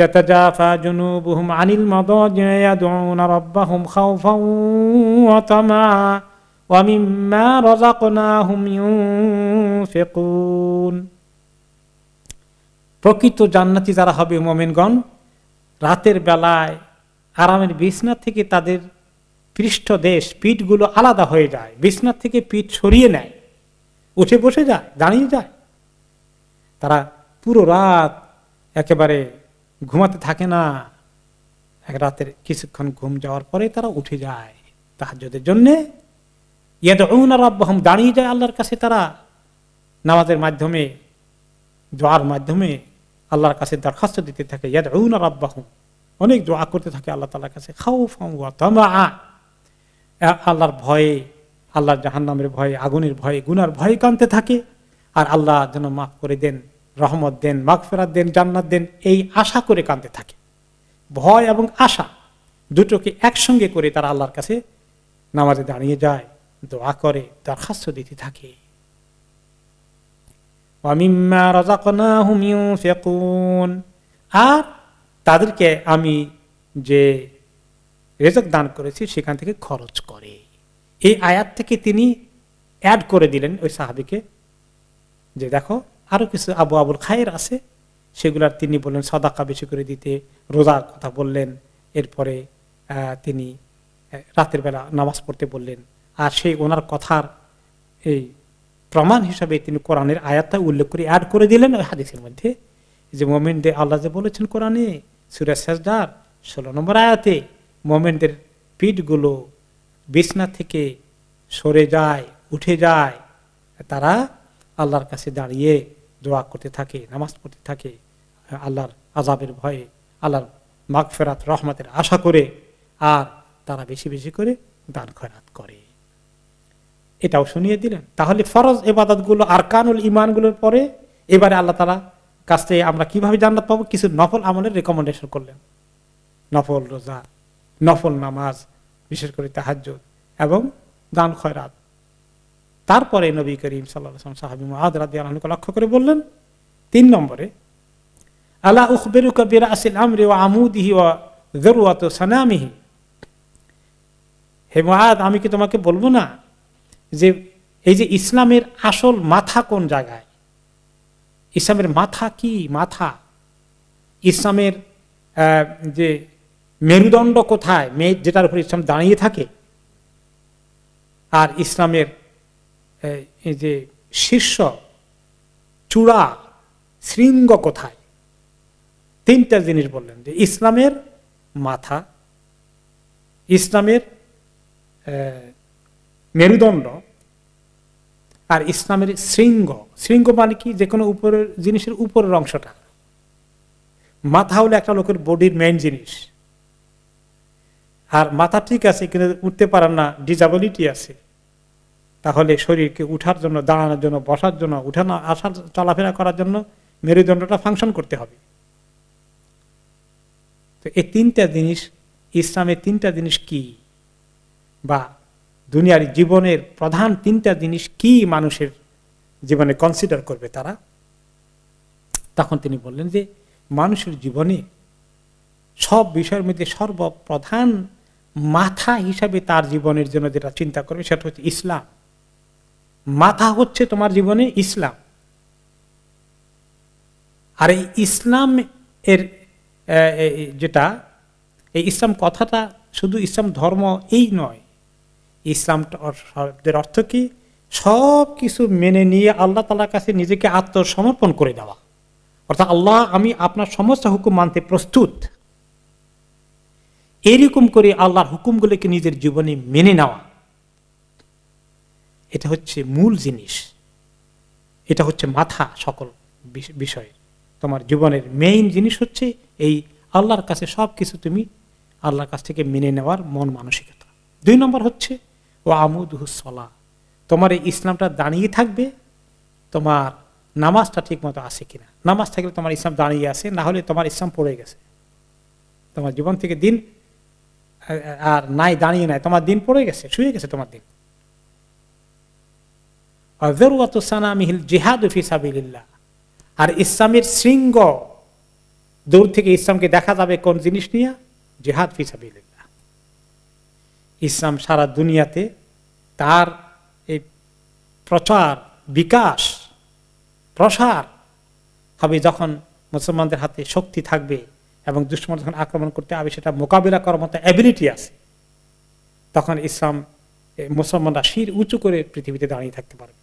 প্রকৃত জান্নাতি যারা হবে মোমেনগণ রাতের বেলায় আরামের বিছনা থেকে তাদের পৃষ্ঠদেশ পিঠগুলো আলাদা হয়ে যায় বিছনা থেকে পিঠ সরিয়ে নেয় উঠে বসে যায় দাঁড়িয়ে যায় তারা পুরো রাত একেবারে ঘুমাতে থাকে না এক রাতের কিছুক্ষণ ঘুম যাওয়ার পরে তারা উঠে যায় তাহাজদের জন্যে ইয়াদ আব্বাহম দাঁড়িয়ে যায় আল্লাহর কাছে তারা নামাজের মাধ্যমে জোয়ার মাধ্যমে আল্লাহর কাছে দরখাস্ত দিতে থাকে ইয়াদ রাব্বাহু অনেক দোয়া করতে থাকে আল্লাহ তালার কাছে খাও আল্লাহর ভয়ে আল্লাহর জাহান্নামের ভয়ে আগুনের ভয়ে গুনার ভয়ে কানতে থাকে আর আল্লাহ যেন মাফ করে দেন রহমত দেন মাফ ফেরাত দেন জান্নাত দেন এই আশা করে কানতে থাকে ভয় এবং আশা দুটোকে একসঙ্গে করে তারা আল্লাহর কাছে নামাজে দাঁড়িয়ে যায় দোয়া করে দরখাস্ত দিতে থাকে আর তাদেরকে আমি যে রেজক দান করেছি সেখান থেকে খরচ করে এই আয়াত থেকে তিনি অ্যাড করে দিলেন ওই সাহাবিকে যে দেখো আরও কিছু আবু আবুল খায়ের আছে সেগুলার তিনি বললেন সদাকা বেশি করে দিতে রোজার কথা বললেন এরপরে তিনি রাতের বেলা নামাজ পড়তে বললেন আর সেই ওনার কথার এই প্রমাণ হিসাবে তিনি কোরআনের আয়াতটা উল্লেখ করে অ্যাড করে দিলেন ওই হাদিসের মধ্যে যে মোমেনদের আল্লাহ যে বলেছেন কোরআনে সুরা সাজদার ষোলো নম্বর আয়াতে মোমেনদের পিঠগুলো বিছনা থেকে সরে যায় উঠে যায় তারা আল্লাহর কাছে দাঁড়িয়ে দোয়া করতে থাকে নামাজ পড়তে থাকে আল্লাহর আজাবের ভয়ে আল্লাহর মাগফেরাত রহমাতের আশা করে আর তারা বেশি বেশি করে দান খয়রাত করে এটাও শুনিয়ে দিলেন তাহলে ফরজ এবাদতগুলো আর কানুল ইমানগুলোর পরে এবারে আল্লাহ তালা কাছ থেকে আমরা কিভাবে জান্নাত পাবো কিছু নফল আমলের রেকমেন্ডেশন করলেন নফল রোজা নফল নামাজ বিশেষ করে তাহাজ এবং দান খয়রাত তারপরে নবী করিম সাল্লাম সাহাবি মহাদ লক্ষ্য করে বললেন তিন নম্বরে আল্লাহ উখবেরু কবির আসিল আমরে ও আমুদিহি ও জরুয়াত সানামিহি হে মহাদ আমি কি তোমাকে বলবো না যে এই যে ইসলামের আসল মাথা কোন জায়গায় ইসলামের মাথা কি মাথা ইসলামের যে মেরুদণ্ড কোথায় মেয়ে যেটার উপর ইসলাম দাঁড়িয়ে থাকে আর ইসলামের যে শীর্ষ চূড়া শৃঙ্গ কোথায় তিনটা জিনিস বললেন যে ইসলামের মাথা ইসলামের মেরুদণ্ড আর ইসলামের শৃঙ্গ শৃঙ্গ মানে কি যে কোনো উপরের জিনিসের উপরের অংশটা মাথা হলে একটা লোকের বডির মেইন জিনিস আর মাথা ঠিক আছে কিন্তু উঠতে পারেন না ডিজাবিলিটি আছে তাহলে শরীরকে উঠার জন্য দাঁড়ানোর জন্য বসার জন্য উঠানো আসার চলাফেরা করার জন্য মেরুদণ্ডটা ফাংশন করতে হবে তো এই তিনটা জিনিস ইসলামের তিনটা জিনিস কি বা দুনিয়ার জীবনের প্রধান তিনটা জিনিস কি মানুষের জীবনে কনসিডার করবে তারা তখন তিনি বললেন যে মানুষের জীবনে সব বিষয়ের মধ্যে সর্বপ্রধান মাথা হিসাবে তার জীবনের জন্য যেটা চিন্তা করবে সেটা হচ্ছে ইসলাম মাথা হচ্ছে তোমার জীবনে ইসলাম আর এই ইসলাম এর যেটা এই ইসলাম কথাটা শুধু ইসলাম ধর্ম এই নয় ইসলাম শব্দের অর্থ কি সব কিছু মেনে নিয়ে আল্লাহ তালার কাছে নিজেকে আত্মসমর্পণ করে দেওয়া অর্থাৎ আল্লাহ আমি আপনার সমস্ত হুকুম মানতে প্রস্তুত এরকম করে আল্লাহর হুকুমগুলোকে নিজের জীবনে মেনে নেওয়া এটা হচ্ছে মূল জিনিস এটা হচ্ছে মাথা সকল বিষয়ের তোমার জীবনের মেইন জিনিস হচ্ছে এই আল্লাহর কাছে সব কিছু তুমি আল্লাহর কাছ থেকে মেনে নেওয়ার মন মানসিকতা দুই নম্বর হচ্ছে ও আমুদ হুসলা তোমার এই ইসলামটা দাঁড়িয়ে থাকবে তোমার নামাজটা ঠিক মতো আসে কিনা নামাজ থাকলে তোমার ইসলাম দাঁড়িয়ে আছে না হলে তোমার ইসলাম পড়ে গেছে তোমার জীবন থেকে দিন আর নাই দাঁড়িয়ে নাই তোমার দিন পড়ে গেছে শুয়ে গেছে তোমার দিন জেহাদ আর ইসলামের শৃঙ্গ দূর থেকে ইসলামকে দেখা যাবে কোন জিনিস নিয়ে জেহাদ ফিসাবিল্লা ইসলাম সারা দুনিয়াতে তার এই প্রচার বিকাশ প্রসার হবে যখন মুসলমানদের হাতে শক্তি থাকবে এবং দুশ্মন যখন আক্রমণ করতে হবে সেটা মোকাবিলা করার মতো অ্যাবিলিটি আছে তখন ইসলাম মুসলমানরা শির উঁচু করে পৃথিবীতে দাঁড়িয়ে থাকতে পারবে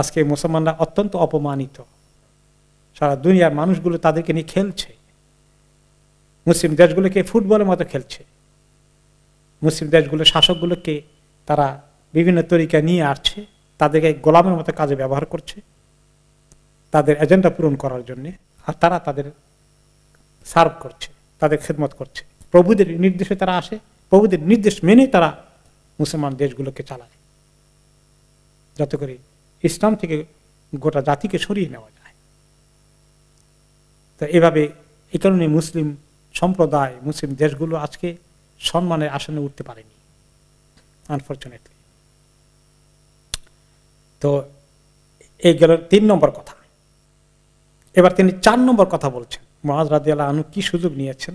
আজকে মুসলমানরা অত্যন্ত অপমানিত সারা দুনিয়ার মানুষগুলো তাদেরকে নিয়ে খেলছে মুসলিম দেশগুলোকে ফুটবলের মতো খেলছে মুসলিম দেশগুলো শাসকগুলোকে তারা বিভিন্ন তরিকা নিয়ে আসছে তাদেরকে গোলামের মতো কাজে ব্যবহার করছে তাদের এজেন্ডা পূরণ করার জন্য আর তারা তাদের সার্ভ করছে তাদের খেদমত করছে প্রভুদের নির্দেশে তারা আসে প্রভুদের নির্দেশ মেনে তারা মুসলমান দেশগুলোকে চালায় যাতে করে ইসলাম থেকে গোটা জাতিকে সরিয়ে নেওয়া যায় তো এভাবে এই কারণে মুসলিম সম্প্রদায় মুসলিম দেশগুলো আজকে সম্মানের আসনে উঠতে পারেনি আনফর্চুনেটলি তো এই গেল তিন নম্বর কথা এবার তিনি চার নম্বর কথা বলছেন মহাজ রাজিয়াল্লাহ আনু কি সুযোগ নিয়েছেন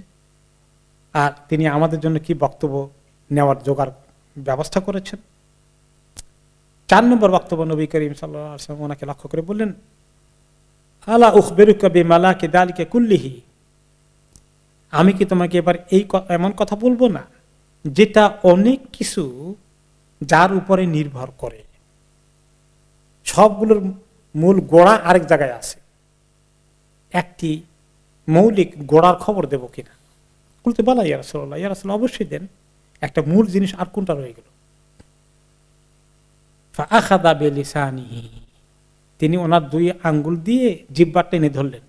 আর তিনি আমাদের জন্য কি বক্তব্য নেওয়ার জোগাড় ব্যবস্থা করেছেন চার নম্বর বক্তব্য নবী করিম সাল্লাম ওনাকে লক্ষ্য করে বললেন আলা উখবেরুকা বি মালাকে দালিকে কুল্লিহী আমি কি তোমাকে এবার এই এমন কথা বলবো না যেটা অনেক কিছু যার উপরে নির্ভর করে সবগুলোর মূল গোড়া আরেক জায়গায় আছে একটি মৌলিক গোড়ার খবর দেব কিনা বলতে বলা ইয়ারসোল্লাহ ইয়ারসোল্লাহ অবশ্যই দেন একটা মূল জিনিস আর কোনটা রয়ে গেল আখাদা বেলিসানি তিনি ওনার দুই আঙ্গুল দিয়ে জিব্বার টেনে ধরলেন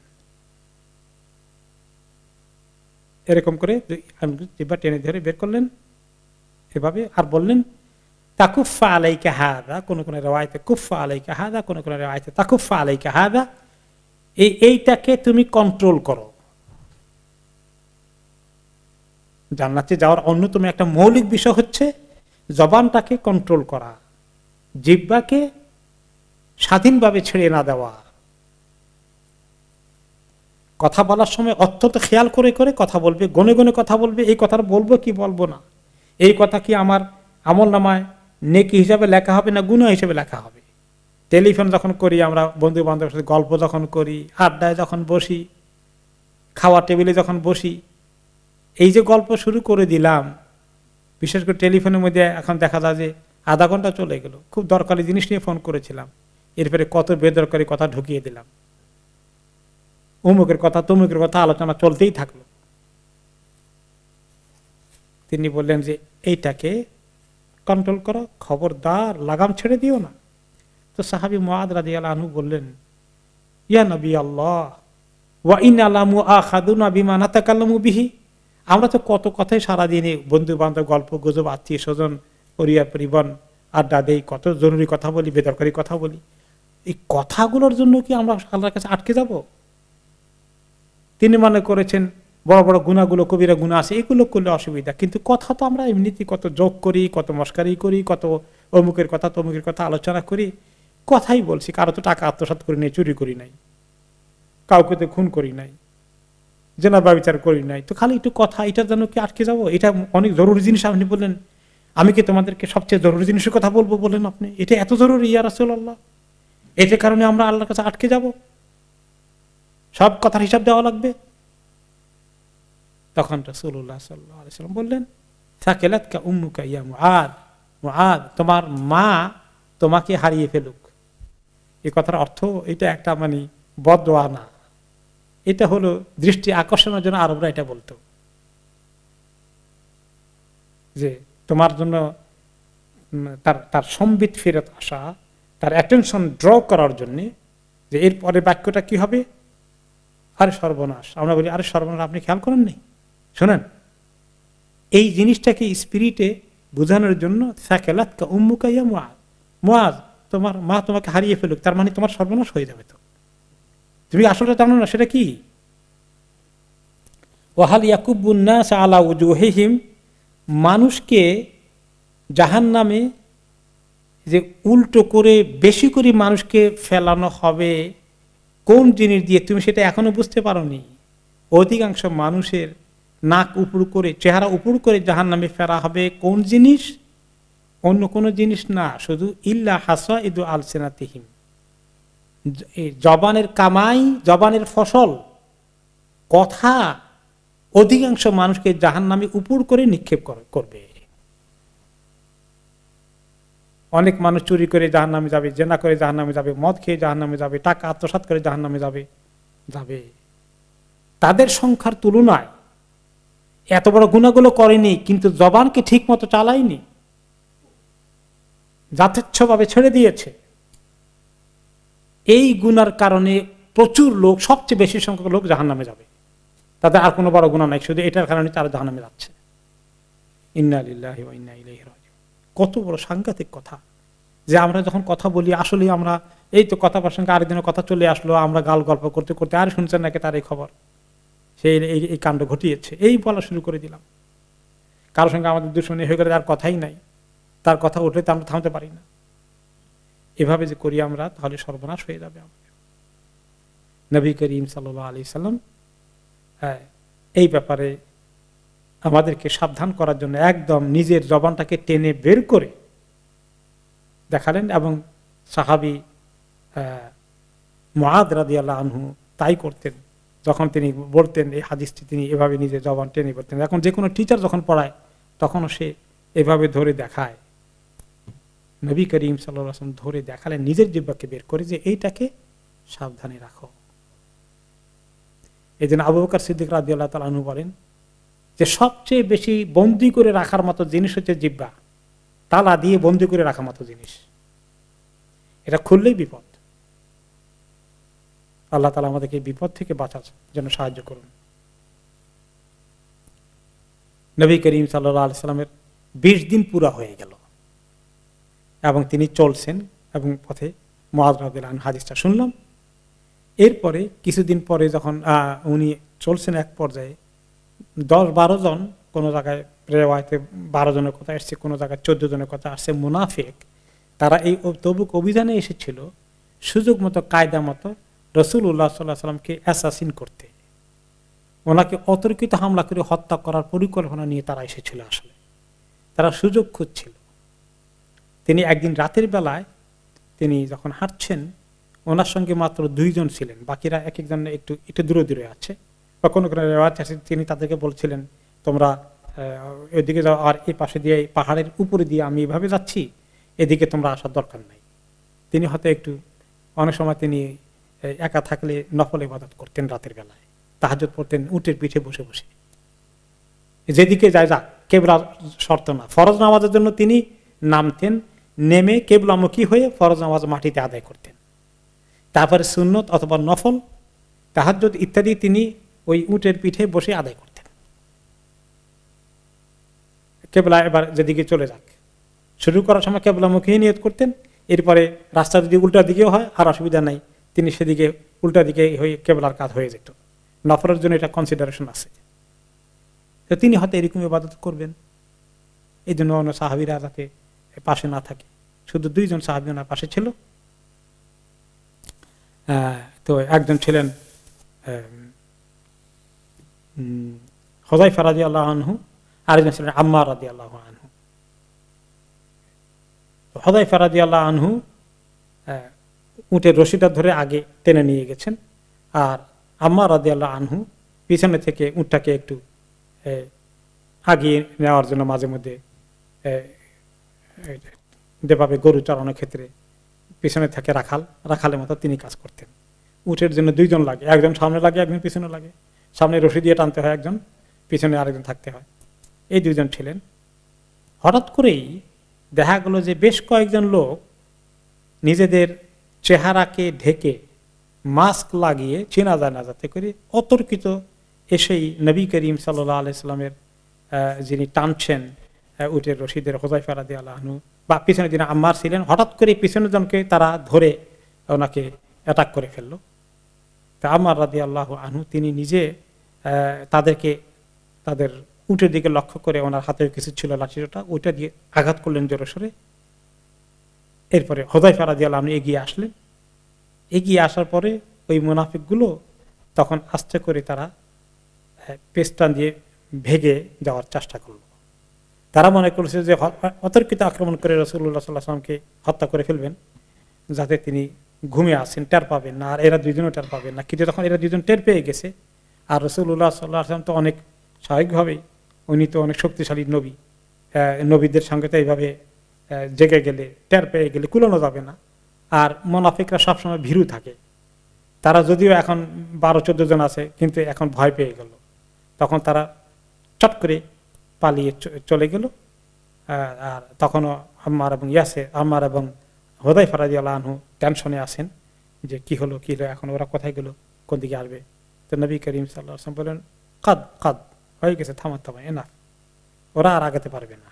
এরকম করে জিব্বা টেনে ধরে বের করলেন এভাবে আর বললেন তাকুফা আলাইকা হাদা কোনো কোনো রেওয়ায়তে কুফা আলাইকা হাদা কোনো কোনো রেওয়ায়তে তাকুফা আলাইকা হাদা এই এইটাকে তুমি কন্ট্রোল করো জান্নাতে যাওয়ার অন্যতম একটা মৌলিক বিষয় হচ্ছে জবানটাকে কন্ট্রোল করা জিব্বাকে স্বাধীনভাবে ছেড়ে না দেওয়া কথা বলার সময় অত্যন্ত খেয়াল করে করে কথা বলবে গনে গনে কথা বলবে এই কথাটা বলবো কি বলবো না এই কথা কি আমার আমল নামায় নেকি হিসাবে লেখা হবে না গুণা হিসাবে লেখা হবে টেলিফোন যখন করি আমরা বন্ধু বান্ধবের সাথে গল্প যখন করি আড্ডায় যখন বসি খাওয়া টেবিলে যখন বসি এই যে গল্প শুরু করে দিলাম বিশেষ করে টেলিফোনের মধ্যে এখন দেখা যায় যে আধা ঘন্টা চলে গেল খুব দরকারি জিনিস নিয়ে ফোন করেছিলাম এরপরে কত বেদরকারি কথা ঢুকিয়ে দিলাম অমুকের কথা তমুকের কথা আলোচনা চলতেই থাকলো তিনি বললেন যে এইটাকে কন্ট্রোল করো খবরদার লাগাম ছেড়ে দিও না তো সাহাবি মাদ রাজি আলহু বললেন ইয়া নবী আল্লাহ ইন বিহি আমরা তো কত কথাই সারাদিনে বন্ধু বান্ধব গল্প গুজব আত্মীয় স্বজন করিয়া পরিবন আড্ডা দেই কত জরুরি কথা বলি বেদরকারি কথা বলি এই কথাগুলোর জন্য কি আমরা আল্লাহর কাছে আটকে যাবো তিনি মনে করেছেন বড় বড় গুণাগুলো কবিরা গুণা আছে এগুলো করলে অসুবিধা কিন্তু কথা তো আমরা এমনিতে কত যোগ করি কত মস্কারি করি কত অমুকের কথা তমুকের কথা আলোচনা করি কথাই বলছি কারো তো টাকা আত্মসাত করি নাই চুরি করি নাই কাউকে তো খুন করি নাই জেনা বিচার করি নাই তো খালি একটু কথা এটা জন্য কি আটকে যাব এটা অনেক জরুরি জিনিস আপনি বললেন আমি কি তোমাদেরকে সবচেয়ে জরুরি জিনিসের কথা বলবো বলেন আপনি এটা এত জরুরি আসল আল্লাহ এটার কারণে আমরা আল্লাহর কাছে আটকে যাবো সব কথার হিসাব দেওয়া লাগবে তখন রসুল্লাহ সাল্লাম বললেন সাকেলাতকা উম্মুকা ইয়া মুআদ মুআদ তোমার মা তোমাকে হারিয়ে ফেলুক এ কথার অর্থ এটা একটা মানে বদোয়া এটা হলো দৃষ্টি আকর্ষণের জন্য আরবরা এটা বলতো যে তোমার জন্য তার তার সম্বিত ফেরত আসা তার অ্যাটেনশন ড্র করার জন্যে যে এরপরে বাক্যটা কি হবে আরে সর্বনাশ আমরা বলি আরে সর্বনাশ আপনি খেয়াল করেন নি শোনেন এই জিনিসটাকে স্পিরিটে বোঝানোর জন্য স্যাকেলাতকা উম্মুকাইয়া মোয়াজ মোয়াজ তোমার মা তোমাকে হারিয়ে ফেলুক তার মানে তোমার সর্বনাশ হয়ে যাবে তো তুমি আসলটা জানো না সেটা কি ওহাল ইয়াকুবাস আলা উজুহিম মানুষকে জাহান নামে যে উল্টো করে বেশি করে মানুষকে ফেলানো হবে কোন জিনিস দিয়ে তুমি সেটা এখনও বুঝতে নি অধিকাংশ মানুষের নাক উপর করে চেহারা উপর করে জাহান নামে ফেরা হবে কোন জিনিস অন্য কোনো জিনিস না শুধু ইল্লা হাসা ইদু তিহিম জবানের কামাই জবানের ফসল কথা অধিকাংশ মানুষকে জাহান নামে উপর করে নিক্ষেপ করবে অনেক মানুষ চুরি করে জাহান নামে যাবে জেনা করে জাহান নামে যাবে মদ খেয়ে জাহান নামে যাবে টাকা আত্মসাত করে জাহান নামে যাবে যাবে তাদের সংখ্যার তুলনায় এত বড় গুণাগুলো করেনি কিন্তু জবানকে ঠিক মতো চালায়নি যাথেচ্ছভাবে ছেড়ে দিয়েছে এই গুনার কারণে প্রচুর লোক সবচেয়ে বেশি সংখ্যক লোক জাহান নামে যাবে তাদের আর কোনো বড় গুণা নাই শুধু এটার কারণে তারা জাহান নামে যাচ্ছে ইন্না আলিল্লাহ কত বড় সাংঘাতিক কথা যে আমরা যখন কথা বলি আসলে আমরা এই তো কথা প্রসঙ্গে আরেকদিনের কথা চলে আসলো আমরা গাল গল্প করতে করতে আর শুনছেন নাকি তার এই খবর সেই এই কাণ্ড ঘটিয়েছে এই বলা শুরু করে দিলাম কারোর সঙ্গে আমাদের দুশ্মনী হয়ে গেলে তার কথাই নাই তার কথা উঠলে তো আমরা থামতে পারি না এভাবে যে করি আমরা তাহলে সর্বনাশ হয়ে যাবে আমাদের নবী করিম আলি সাল্লাম হ্যাঁ এই ব্যাপারে আমাদেরকে সাবধান করার জন্য একদম নিজের জবানটাকে টেনে বের করে দেখালেন এবং সাহাবি মহাদ রাদিয়াল্লাহ আনহু তাই করতেন যখন তিনি বলতেন এই হাদিসটি তিনি এভাবে নিজের জবান টেনে বলতেন এখন যে কোনো টিচার যখন পড়ায় তখনও সে এভাবে ধরে দেখায় নবী করিম সাল্লাম ধরে দেখালেন নিজের জিব্বাকে বের করে যে এইটাকে সাবধানে রাখো এই জন্য আবু বকর সিদ্দিক রাদিয়াল্লাহ তালু বলেন যে সবচেয়ে বেশি বন্দি করে রাখার মতো জিনিস হচ্ছে জিব্বা তালা দিয়ে বন্দি করে রাখার মতো জিনিস এটা খুললেই বিপদ আল্লাহ তালা আমাদেরকে বিপদ থেকে বাঁচার জন্য সাহায্য করুন নবী করিম সাল্লা আলি সাল্লামের বিশ দিন পুরা হয়ে গেল এবং তিনি চলছেন এবং পথে মহাজরাবদুল্লাহ হাদিসটা শুনলাম এরপরে কিছুদিন পরে যখন উনি চলছেন এক পর্যায়ে দশ বারো জন কোনো জায়গায় রেওয়ায়তে বারো জনের কথা এসছে কোনো জায়গায় চোদ্দ জনের কথা আসছে মুনাফেক তারা এই তবুক অভিযানে এসেছিল সুযোগ মতো কায়দা মতো রসুল উল্লাহ সাল্লাহ সাল্লামকে অ্যাসাসিন করতে ওনাকে অতর্কিত হামলা করে হত্যা করার পরিকল্পনা নিয়ে তারা এসেছিল আসলে তারা সুযোগ খুঁজছিল তিনি একদিন রাতের বেলায় তিনি যখন হাঁটছেন ওনার সঙ্গে মাত্র দুইজন ছিলেন বাকিরা এক একজন একটু একটু দূরে দূরে আছে বা কোনো কোনো তিনি তাদেরকে বলছিলেন তোমরা এদিকে যাও আর এই পাশে দিয়ে পাহাড়ের উপরে দিয়ে আমি এভাবে যাচ্ছি এদিকে তোমরা আসার দরকার নাই তিনি হয়তো একটু অনেক সময় তিনি একা থাকলে নফল ইবাদত করতেন রাতের বেলায় তাহাজত পড়তেন উটের পিঠে বসে বসে যেদিকে যায় যাক কেবলা শর্ত না ফরজ নামাজের জন্য তিনি নামতেন নেমে কেবলামুখী হয়ে ফরজ নামাজ মাটিতে আদায় করতেন তারপরে সুন্নত অথবা নফল তাহাজ ইত্যাদি তিনি ওই উটের পিঠে বসে আদায় করতেন কেবলা এবার যেদিকে চলে যাক শুরু করার সময় কেবলা কেবলামুখী নিয়ত করতেন এরপরে রাস্তা যদি উল্টার দিকেও হয় আর অসুবিধা নাই তিনি সেদিকে উল্টা দিকে হয়ে কেবলার কাজ হয়ে যেত নফরের জন্য এটা কনসিডারেশন আছে তো তিনি হয়তো এরকম ইবাদত করবেন এই জন্য অন্য সাহাবিরা যাতে পাশে না থাকে শুধু দুইজন সাহাবি ওনার পাশে ছিল তো একজন ছিলেন হজাইফা রাজি আল্লাহ আনহু আরেকজন ছিলেন আম্মার রাজি আল্লাহ আনহু হজাইফা রাজি আল্লাহ আনহু উঁটের রশিটা ধরে আগে টেনে নিয়ে গেছেন আর আম্মা রাজি আল্লাহ আনহু পিছনে থেকে উঁটটাকে একটু আগিয়ে নেওয়ার জন্য মাঝে মধ্যে যেভাবে গরু চড়ানোর ক্ষেত্রে পিছনে থাকে রাখাল রাখালের মতো তিনি কাজ করতেন উঠের জন্য দুইজন লাগে একজন সামনে লাগে একজন পিছনে লাগে সামনে রশি দিয়ে টানতে হয় একজন পিছনে আরেকজন থাকতে হয় এই দুজন ছিলেন হঠাৎ করেই দেখা গেল যে বেশ কয়েকজন লোক নিজেদের চেহারাকে ঢেকে মাস্ক লাগিয়ে চেনা যায় না যাতে করে অতর্কিত এসেই নবী করিম সাল্লা আলাইস্লামের যিনি টানছেন উটের রশিদের হোজাইফা রাদি আল্লাহনু বা পিছনে যিনি আম্মার ছিলেন হঠাৎ করে পিছনের জনকে তারা ধরে ওনাকে অ্যাটাক করে ফেললো তা আমার রাদি আল্লাহ আনহু তিনি নিজে তাদেরকে তাদের উঁটের দিকে লক্ষ্য করে ওনার হাতে কিছু ছিল ওটা ওইটা দিয়ে আঘাত করলেন জোরসরে এরপরে হদাইফা ফারাদি আল্লাহ এগিয়ে আসলেন এগিয়ে আসার পরে ওই মুনাফিকগুলো তখন আস্তে করে তারা পেস্টান দিয়ে ভেগে যাওয়ার চেষ্টা করল তারা মনে করছে যে অতর্কিত আক্রমণ করে রসুল্লাহ সাল্লাহ আসলামকে হত্যা করে ফেলবেন যাতে তিনি ঘুমিয়ে আসেন টের পাবেন না আর এরা দুজনও টের পাবেন না কিন্তু তখন এরা দুজন টের পেয়ে গেছে আর রসুল্লাহ সাল্লাহ আসলাম তো অনেক স্বাভাবিকভাবেই উনি তো অনেক শক্তিশালী নবী নবীদের সঙ্গে তো এইভাবে জেগে গেলে টের পেয়ে গেলে কুলোনো যাবে না আর মোনাফিকরা সবসময় ভিড়ু থাকে তারা যদিও এখন বারো চোদ্দ জন আছে কিন্তু এখন ভয় পেয়ে গেল তখন তারা চট করে পালিয়ে চলে গেল আর তখনও আম্মার এবং ইয়াসে আম্মার এবং হোদাই ফারাজি আল্লাহ আনহু টেনশনে আসেন যে কি হলো কী হলো এখন ওরা কোথায় গেলো কোন দিকে আসবে তো নবী করিম সাল্লাহাম আসলাম বললেন কাদ কাদ হয়ে গেছে থামা থামা এ না ওরা আর আগাতে পারবে না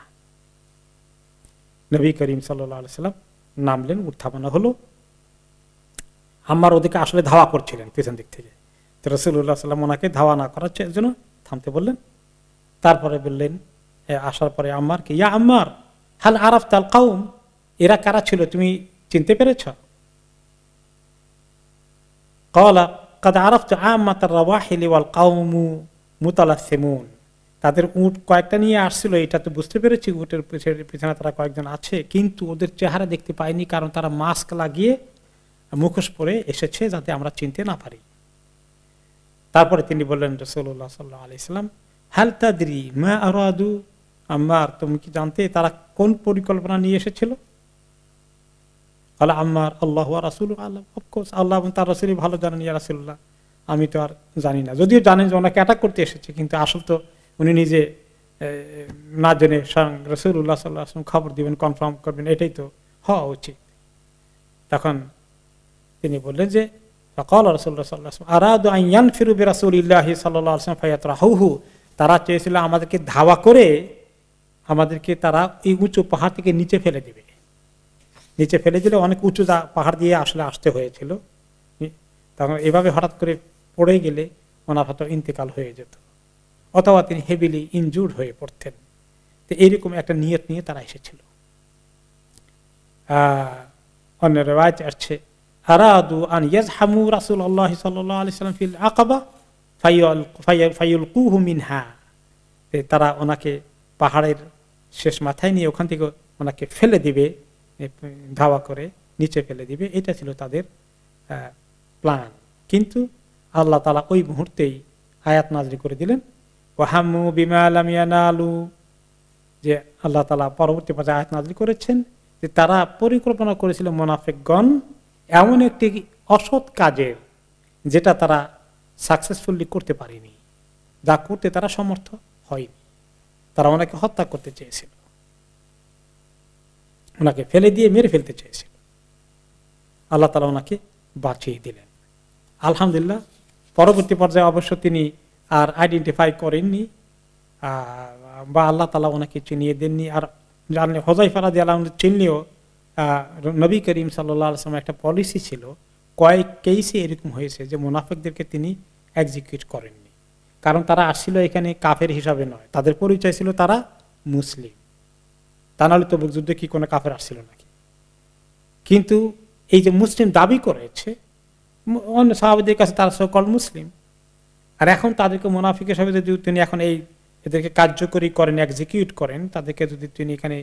নবী করিম সাল্লাহ সাল্লাম নামলেন উত্থাপনা হলো আমার ওদিকে আসলে ধাওয়া করছিলেন পেছন দিক থেকে তো রসুল্লাহ সাল্লাম ওনাকে ধাওয়া না করার জন্য থামতে বললেন তারপরে বললেন আসার পরে আম্মার কি ইয়া আম্মার হাল আরফ তাল কাউম এরা কারা ছিল তুমি চিনতে পেরেছ কলা কাদা আরফ তো আমাতার মুতালা তাদের উঁট কয়েকটা নিয়ে আসছিল এটা তো বুঝতে পেরেছি উঁটের পিছনে পিছনে তারা কয়েকজন আছে কিন্তু ওদের চেহারা দেখতে পাইনি কারণ তারা মাস্ক লাগিয়ে মুখোশ পরে এসেছে যাতে আমরা চিনতে না পারি তারপরে তিনি বললেন রসুল্লাহ সাল্লাহ আলাইসাল্লাম হালতাদি মা আরাদু আমার তুমি কি জানতে তারা কোন পরিকল্পনা নিয়ে এসেছিল আল্লাহ আম্মার আল্লাহ রাসুল আল্লাহ অফকোর্স আল্লাহ এবং তার রাসুলই ভালো জানেন ইয়া রাসুল্লাহ আমি তো আর জানি না যদিও জানেন যে ওনাকে অ্যাটাক করতে এসেছে কিন্তু আসল তো উনি নিজে না জেনে স্বয়ং রসুল্লাহ সাল্লাহ আসলাম খবর দিবেন কনফার্ম করবেন এটাই তো হওয়া উচিত তখন তিনি বললেন যে কল রসুল্লাহ সাল্লাহ আরাদু আইয়ান রাসুল রাসুল্লাহি সাল্লাহ আসলাম ফাইয়াত রাহু তারা চেয়েছিল আমাদেরকে ধাওয়া করে আমাদেরকে তারা এই উঁচু পাহাড় থেকে নিচে ফেলে দেবে নিচে ফেলে দিলে অনেক উঁচু পাহাড় দিয়ে আসলে আসতে হয়েছিল তখন এভাবে হঠাৎ করে পড়ে গেলে ওনার হয়তো ইন্তেকাল হয়ে যেত অথবা তিনি হেভিলি ইনজুর্ড হয়ে পড়তেন তো এইরকম একটা নিয়ত নিয়ে তারা এসেছিল অন্য রেওয়াজ আসছে আন ইয়াজ হামু রাসুল আল্লাহ সাল্লাম ফিল আকাবা ফাইল ফাইল কুহু মিনহা তারা ওনাকে পাহাড়ের শেষ মাথায় নিয়ে ওখান থেকে ওনাকে ফেলে দিবে ধাওয়া করে নিচে ফেলে দিবে এটা ছিল তাদের প্ল্যান কিন্তু আল্লাহ তালা ওই মুহূর্তেই আয়াত নাজরি করে দিলেন হামু বিমা আলু যে আল্লাহ তালা পরবর্তী পর্যায়ে আয়াত নাজরি করেছেন যে তারা পরিকল্পনা করেছিল মোনাফেকগণ এমন একটি অসৎ কাজের যেটা তারা সাকসেসফুল্লি করতে পারেনি যা করতে তারা সমর্থ হয়নি তারা অনেকে হত্যা করতে চেয়েছিল ওনাকে ফেলে দিয়ে মেরে ফেলতে চেয়েছিল আল্লাহ তালা ওনাকে বাঁচিয়ে দিলেন আলহামদুলিল্লাহ পরবর্তী পর্যায়ে অবশ্য তিনি আর আইডেন্টিফাই করেননি বা আল্লাহ তালা ওনাকে চিনিয়ে দেননি আর জানলে হজাই ফারাদি আল্লাহ চিনলেও নবী করিম সাল্লাম একটা পলিসি ছিল কয়েক কেইসে এরকম হয়েছে যে মুনাফিকদেরকে তিনি এক্সিকিউট করেননি কারণ তারা আসছিল এখানে কাফের হিসাবে নয় তাদের পরিচয় ছিল তারা মুসলিম তা নাহলে তবুক যুদ্ধে কি কোনো কাফের আসছিল নাকি কিন্তু এই যে মুসলিম দাবি করেছে অন্য সাহাবিদের কাছে তারা সকল মুসলিম আর এখন তাদেরকে মুনাফিকের হিসাবে যদি তিনি এখন এই এদেরকে কার্যকরী করেন এক্সিকিউট করেন তাদেরকে যদি তিনি এখানে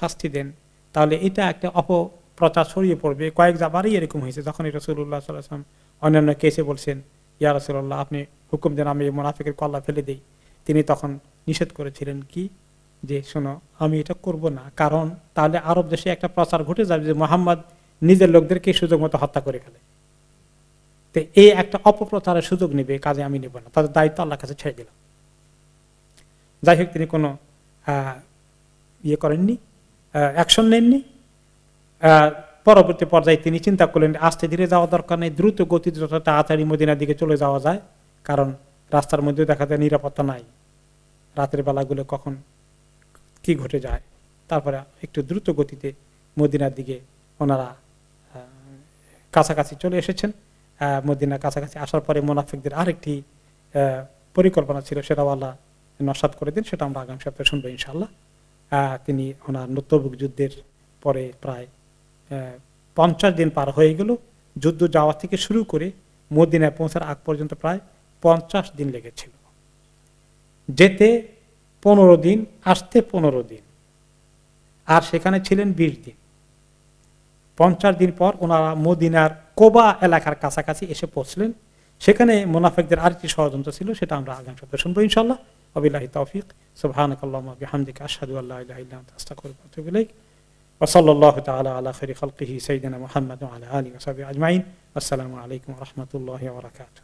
শাস্তি দেন তাহলে এটা একটা অপপ্রচার ছড়িয়ে পড়বে কয়েক যাবারই এরকম হয়েছে যখন এটা রসুল্লাহ সাল্লাম অন্যান্য কেসে বলছেন ইয়ার রসুল্লাহ আপনি হুকুম দেন আমি এই মোনাফিকের কল্লা ফেলে দিই তিনি তখন নিষেধ করেছিলেন কি যে শোনো আমি এটা করব না কারণ তাহলে আরব দেশে একটা প্রচার ঘটে যাবে যে মোহাম্মদ নিজের লোকদেরকে সুযোগ মতো হত্যা করে ফেলে তো এই একটা অপপ্রচারের সুযোগ নেবে কাজে আমি নেব না তাদের দায়িত্ব আল্লাহ কাছে ছেড়ে দিলাম যাই হোক তিনি কোনো ইয়ে করেননি অ্যাকশন নেননি পরবর্তী পর্যায়ে তিনি চিন্তা করলেন আস্তে ধীরে যাওয়া দরকার নেই দ্রুত গতিতে যত তাড়াতাড়ি মদিনার দিকে চলে যাওয়া যায় কারণ রাস্তার মধ্যে দেখা যায় নিরাপত্তা নাই রাতের বেলাগুলো কখন কি ঘটে যায় তারপরে একটু দ্রুত গতিতে মদিনার দিকে ওনারা কাছাকাছি চলে এসেছেন মদিনার কাছাকাছি আসার পরে মোনাফিকদের আরেকটি পরিকল্পনা ছিল সেটাও আল্লাহ নসাদ করে দিন সেটা আমরা আগামী সপ্তাহে শুনবো ইনশাল্লাহ তিনি ওনার নত্যবুক যুদ্ধের পরে প্রায় পঞ্চাশ দিন পার হয়ে গেল যুদ্ধ যাওয়া থেকে শুরু করে মদিনায় পৌঁছার আগ পর্যন্ত প্রায় পঞ্চাশ দিন লেগেছিল যেতে পনেরো দিন আসতে পনেরো দিন আর সেখানে ছিলেন বিশ দিন পঞ্চাশ দিন পর ওনারা মদিনার কোবা এলাকার কাছাকাছি এসে পৌঁছলেন সেখানে আর কি ষড়যন্ত্র ছিল সেটা আমরা আগামী সপ্তাহে শুনবো ইনশাল্লাহ অবিল্লাহি তৌফিক সুবাহানকাল্লাহামদিক আসাদু আল্লাহ আজমাইন আসসালামু আলাইকুম রহমতুল্লাহ বরকাত